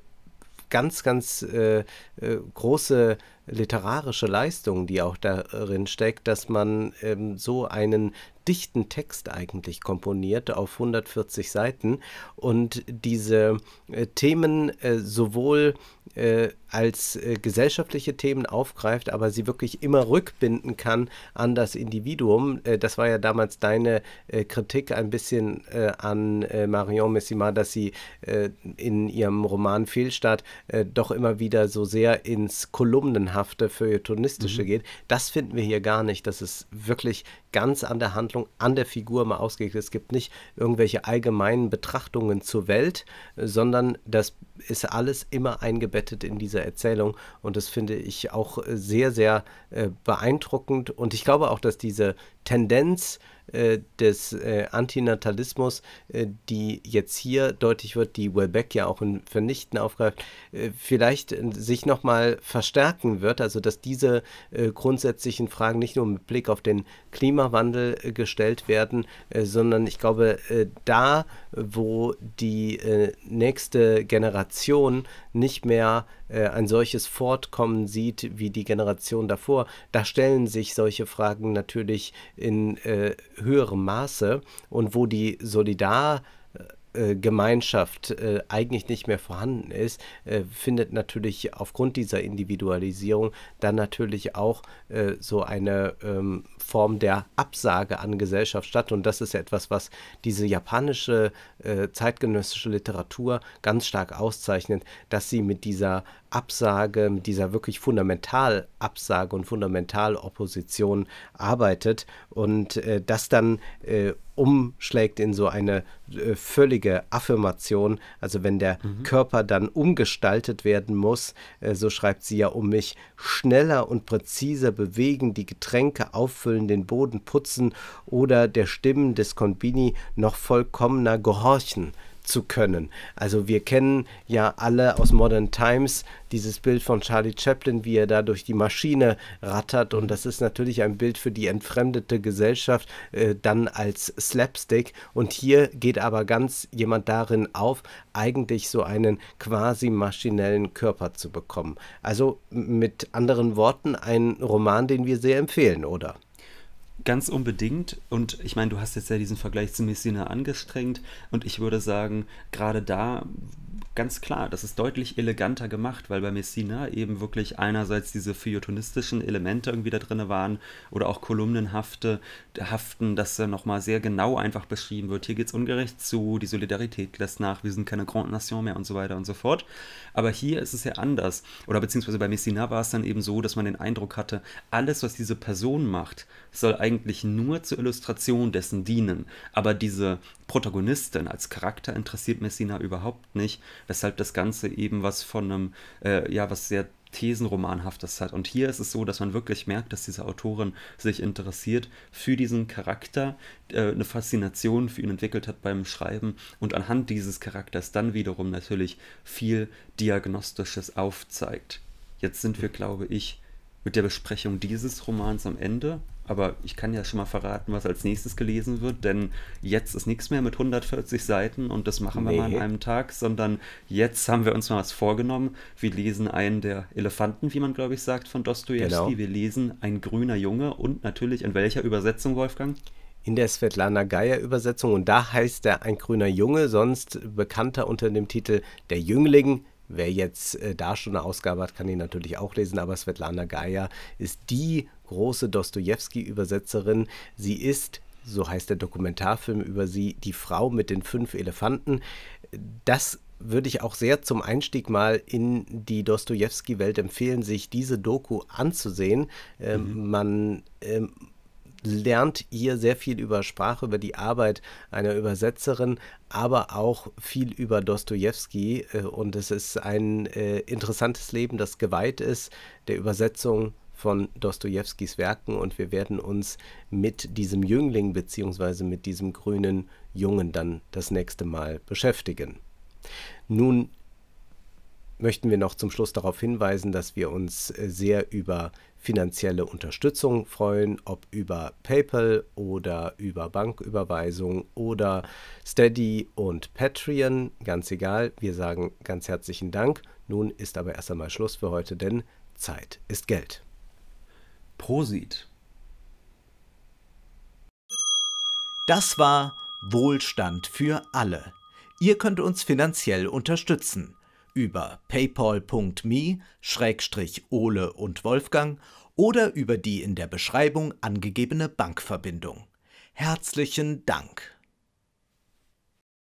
S1: ganz, ganz äh, äh, große literarische Leistung, die auch darin steckt, dass man ähm, so einen dichten Text eigentlich komponiert auf 140 Seiten und diese äh, Themen äh, sowohl als äh, gesellschaftliche Themen aufgreift, aber sie wirklich immer rückbinden kann an das Individuum. Äh, das war ja damals deine äh, Kritik ein bisschen äh, an äh, Marion Messima, dass sie äh, in ihrem Roman Fehlstart doch immer wieder so sehr ins kolumnenhafte, feuilletonistische mhm. geht. Das finden wir hier gar nicht. Das ist wirklich ganz an der Handlung, an der Figur mal ausgelegt. Es gibt nicht irgendwelche allgemeinen Betrachtungen zur Welt, sondern das ist alles immer eingebettet in dieser Erzählung und das finde ich auch äh, sehr, sehr äh, beeindruckend und ich glaube auch, dass diese Tendenz, äh, des äh, Antinatalismus, äh, die jetzt hier deutlich wird, die Wellbeck ja auch in Vernichten aufgreift, vielleicht sich nochmal verstärken wird. Also, dass diese grundsätzlichen Fragen nicht nur mit Blick auf den Klimawandel gestellt werden, sondern ich glaube, da, wo die nächste Generation nicht mehr äh, ein solches Fortkommen sieht wie die Generation davor, da stellen sich solche Fragen natürlich in äh, höherem Maße und wo die Solidar- äh, Gemeinschaft äh, eigentlich nicht mehr vorhanden ist, äh, findet natürlich aufgrund dieser Individualisierung dann natürlich auch äh, so eine ähm, Form der Absage an Gesellschaft statt. Und das ist etwas, was diese japanische äh, zeitgenössische Literatur ganz stark auszeichnet, dass sie mit dieser Absage, mit dieser wirklich Fundamentalabsage und Fundamentalopposition arbeitet und äh, das dann äh, umschlägt in so eine äh, völlige Affirmation. Also wenn der mhm. Körper dann umgestaltet werden muss, äh, so schreibt sie ja, um mich schneller und präziser bewegen, die Getränke auffüllen, den Boden putzen oder der Stimmen des Konbini noch vollkommener gehorchen zu können. Also wir kennen ja alle aus Modern Times dieses Bild von Charlie Chaplin, wie er da durch die Maschine rattert und das ist natürlich ein Bild für die entfremdete Gesellschaft äh, dann als Slapstick und hier geht aber ganz jemand darin auf, eigentlich so einen quasi maschinellen Körper zu bekommen. Also
S2: mit anderen Worten ein Roman, den wir sehr empfehlen, oder? Ganz unbedingt. Und ich meine, du hast jetzt ja diesen Vergleich zu Messina angestrengt. Und ich würde sagen, gerade da ganz klar, das ist deutlich eleganter gemacht, weil bei Messina eben wirklich einerseits diese feuilletonistischen Elemente irgendwie da drin waren oder auch kolumnenhafte Haften, dass er nochmal sehr genau einfach beschrieben wird. Hier geht es ungerecht zu, die Solidarität lässt nach, wir sind keine Grande Nation mehr und so weiter und so fort. Aber hier ist es ja anders. Oder beziehungsweise bei Messina war es dann eben so, dass man den Eindruck hatte, alles, was diese Person macht, soll eigentlich nur zur Illustration dessen dienen. Aber diese Protagonistin, als Charakter interessiert Messina überhaupt nicht, weshalb das Ganze eben was von einem, äh, ja, was sehr Thesenromanhaftes hat. Und hier ist es so, dass man wirklich merkt, dass diese Autorin sich interessiert für diesen Charakter, äh, eine Faszination für ihn entwickelt hat beim Schreiben und anhand dieses Charakters dann wiederum natürlich viel Diagnostisches aufzeigt. Jetzt sind wir, glaube ich, mit der Besprechung dieses Romans am Ende. Aber ich kann ja schon mal verraten, was als nächstes gelesen wird, denn jetzt ist nichts mehr mit 140 Seiten und das machen wir nee. mal an einem Tag, sondern jetzt haben wir uns mal was vorgenommen. Wir lesen einen der Elefanten, wie man glaube ich sagt, von Dostoevsky. Genau. Wir lesen Ein grüner Junge und natürlich in welcher Übersetzung, Wolfgang?
S1: in der Svetlana Geier Übersetzung und da heißt er ein grüner Junge, sonst bekannter unter dem Titel Der Jüngling, Wer jetzt äh, da schon eine Ausgabe hat, kann die natürlich auch lesen, aber Svetlana Gaia ist die große Dostoevsky-Übersetzerin. Sie ist, so heißt der Dokumentarfilm über sie, die Frau mit den fünf Elefanten. Das würde ich auch sehr zum Einstieg mal in die Dostoevsky-Welt empfehlen, sich diese Doku anzusehen. Ähm, mhm. Man ähm, lernt ihr sehr viel über Sprache, über die Arbeit einer Übersetzerin, aber auch viel über Dostoevsky. Äh, und es ist ein äh, interessantes Leben, das geweiht ist der Übersetzung von Dostoevskys Werken und wir werden uns mit diesem Jüngling bzw. mit diesem grünen Jungen dann das nächste Mal beschäftigen. Nun möchten wir noch zum Schluss darauf hinweisen, dass wir uns äh, sehr über finanzielle Unterstützung freuen, ob über PayPal oder über Banküberweisung oder Steady und Patreon. Ganz egal, wir sagen ganz herzlichen Dank. Nun ist aber erst einmal Schluss für heute, denn Zeit ist Geld. Prosit. Das war Wohlstand für alle. Ihr könnt uns finanziell unterstützen über paypal.me-ole und Wolfgang oder über die in der Beschreibung angegebene Bankverbindung. Herzlichen Dank!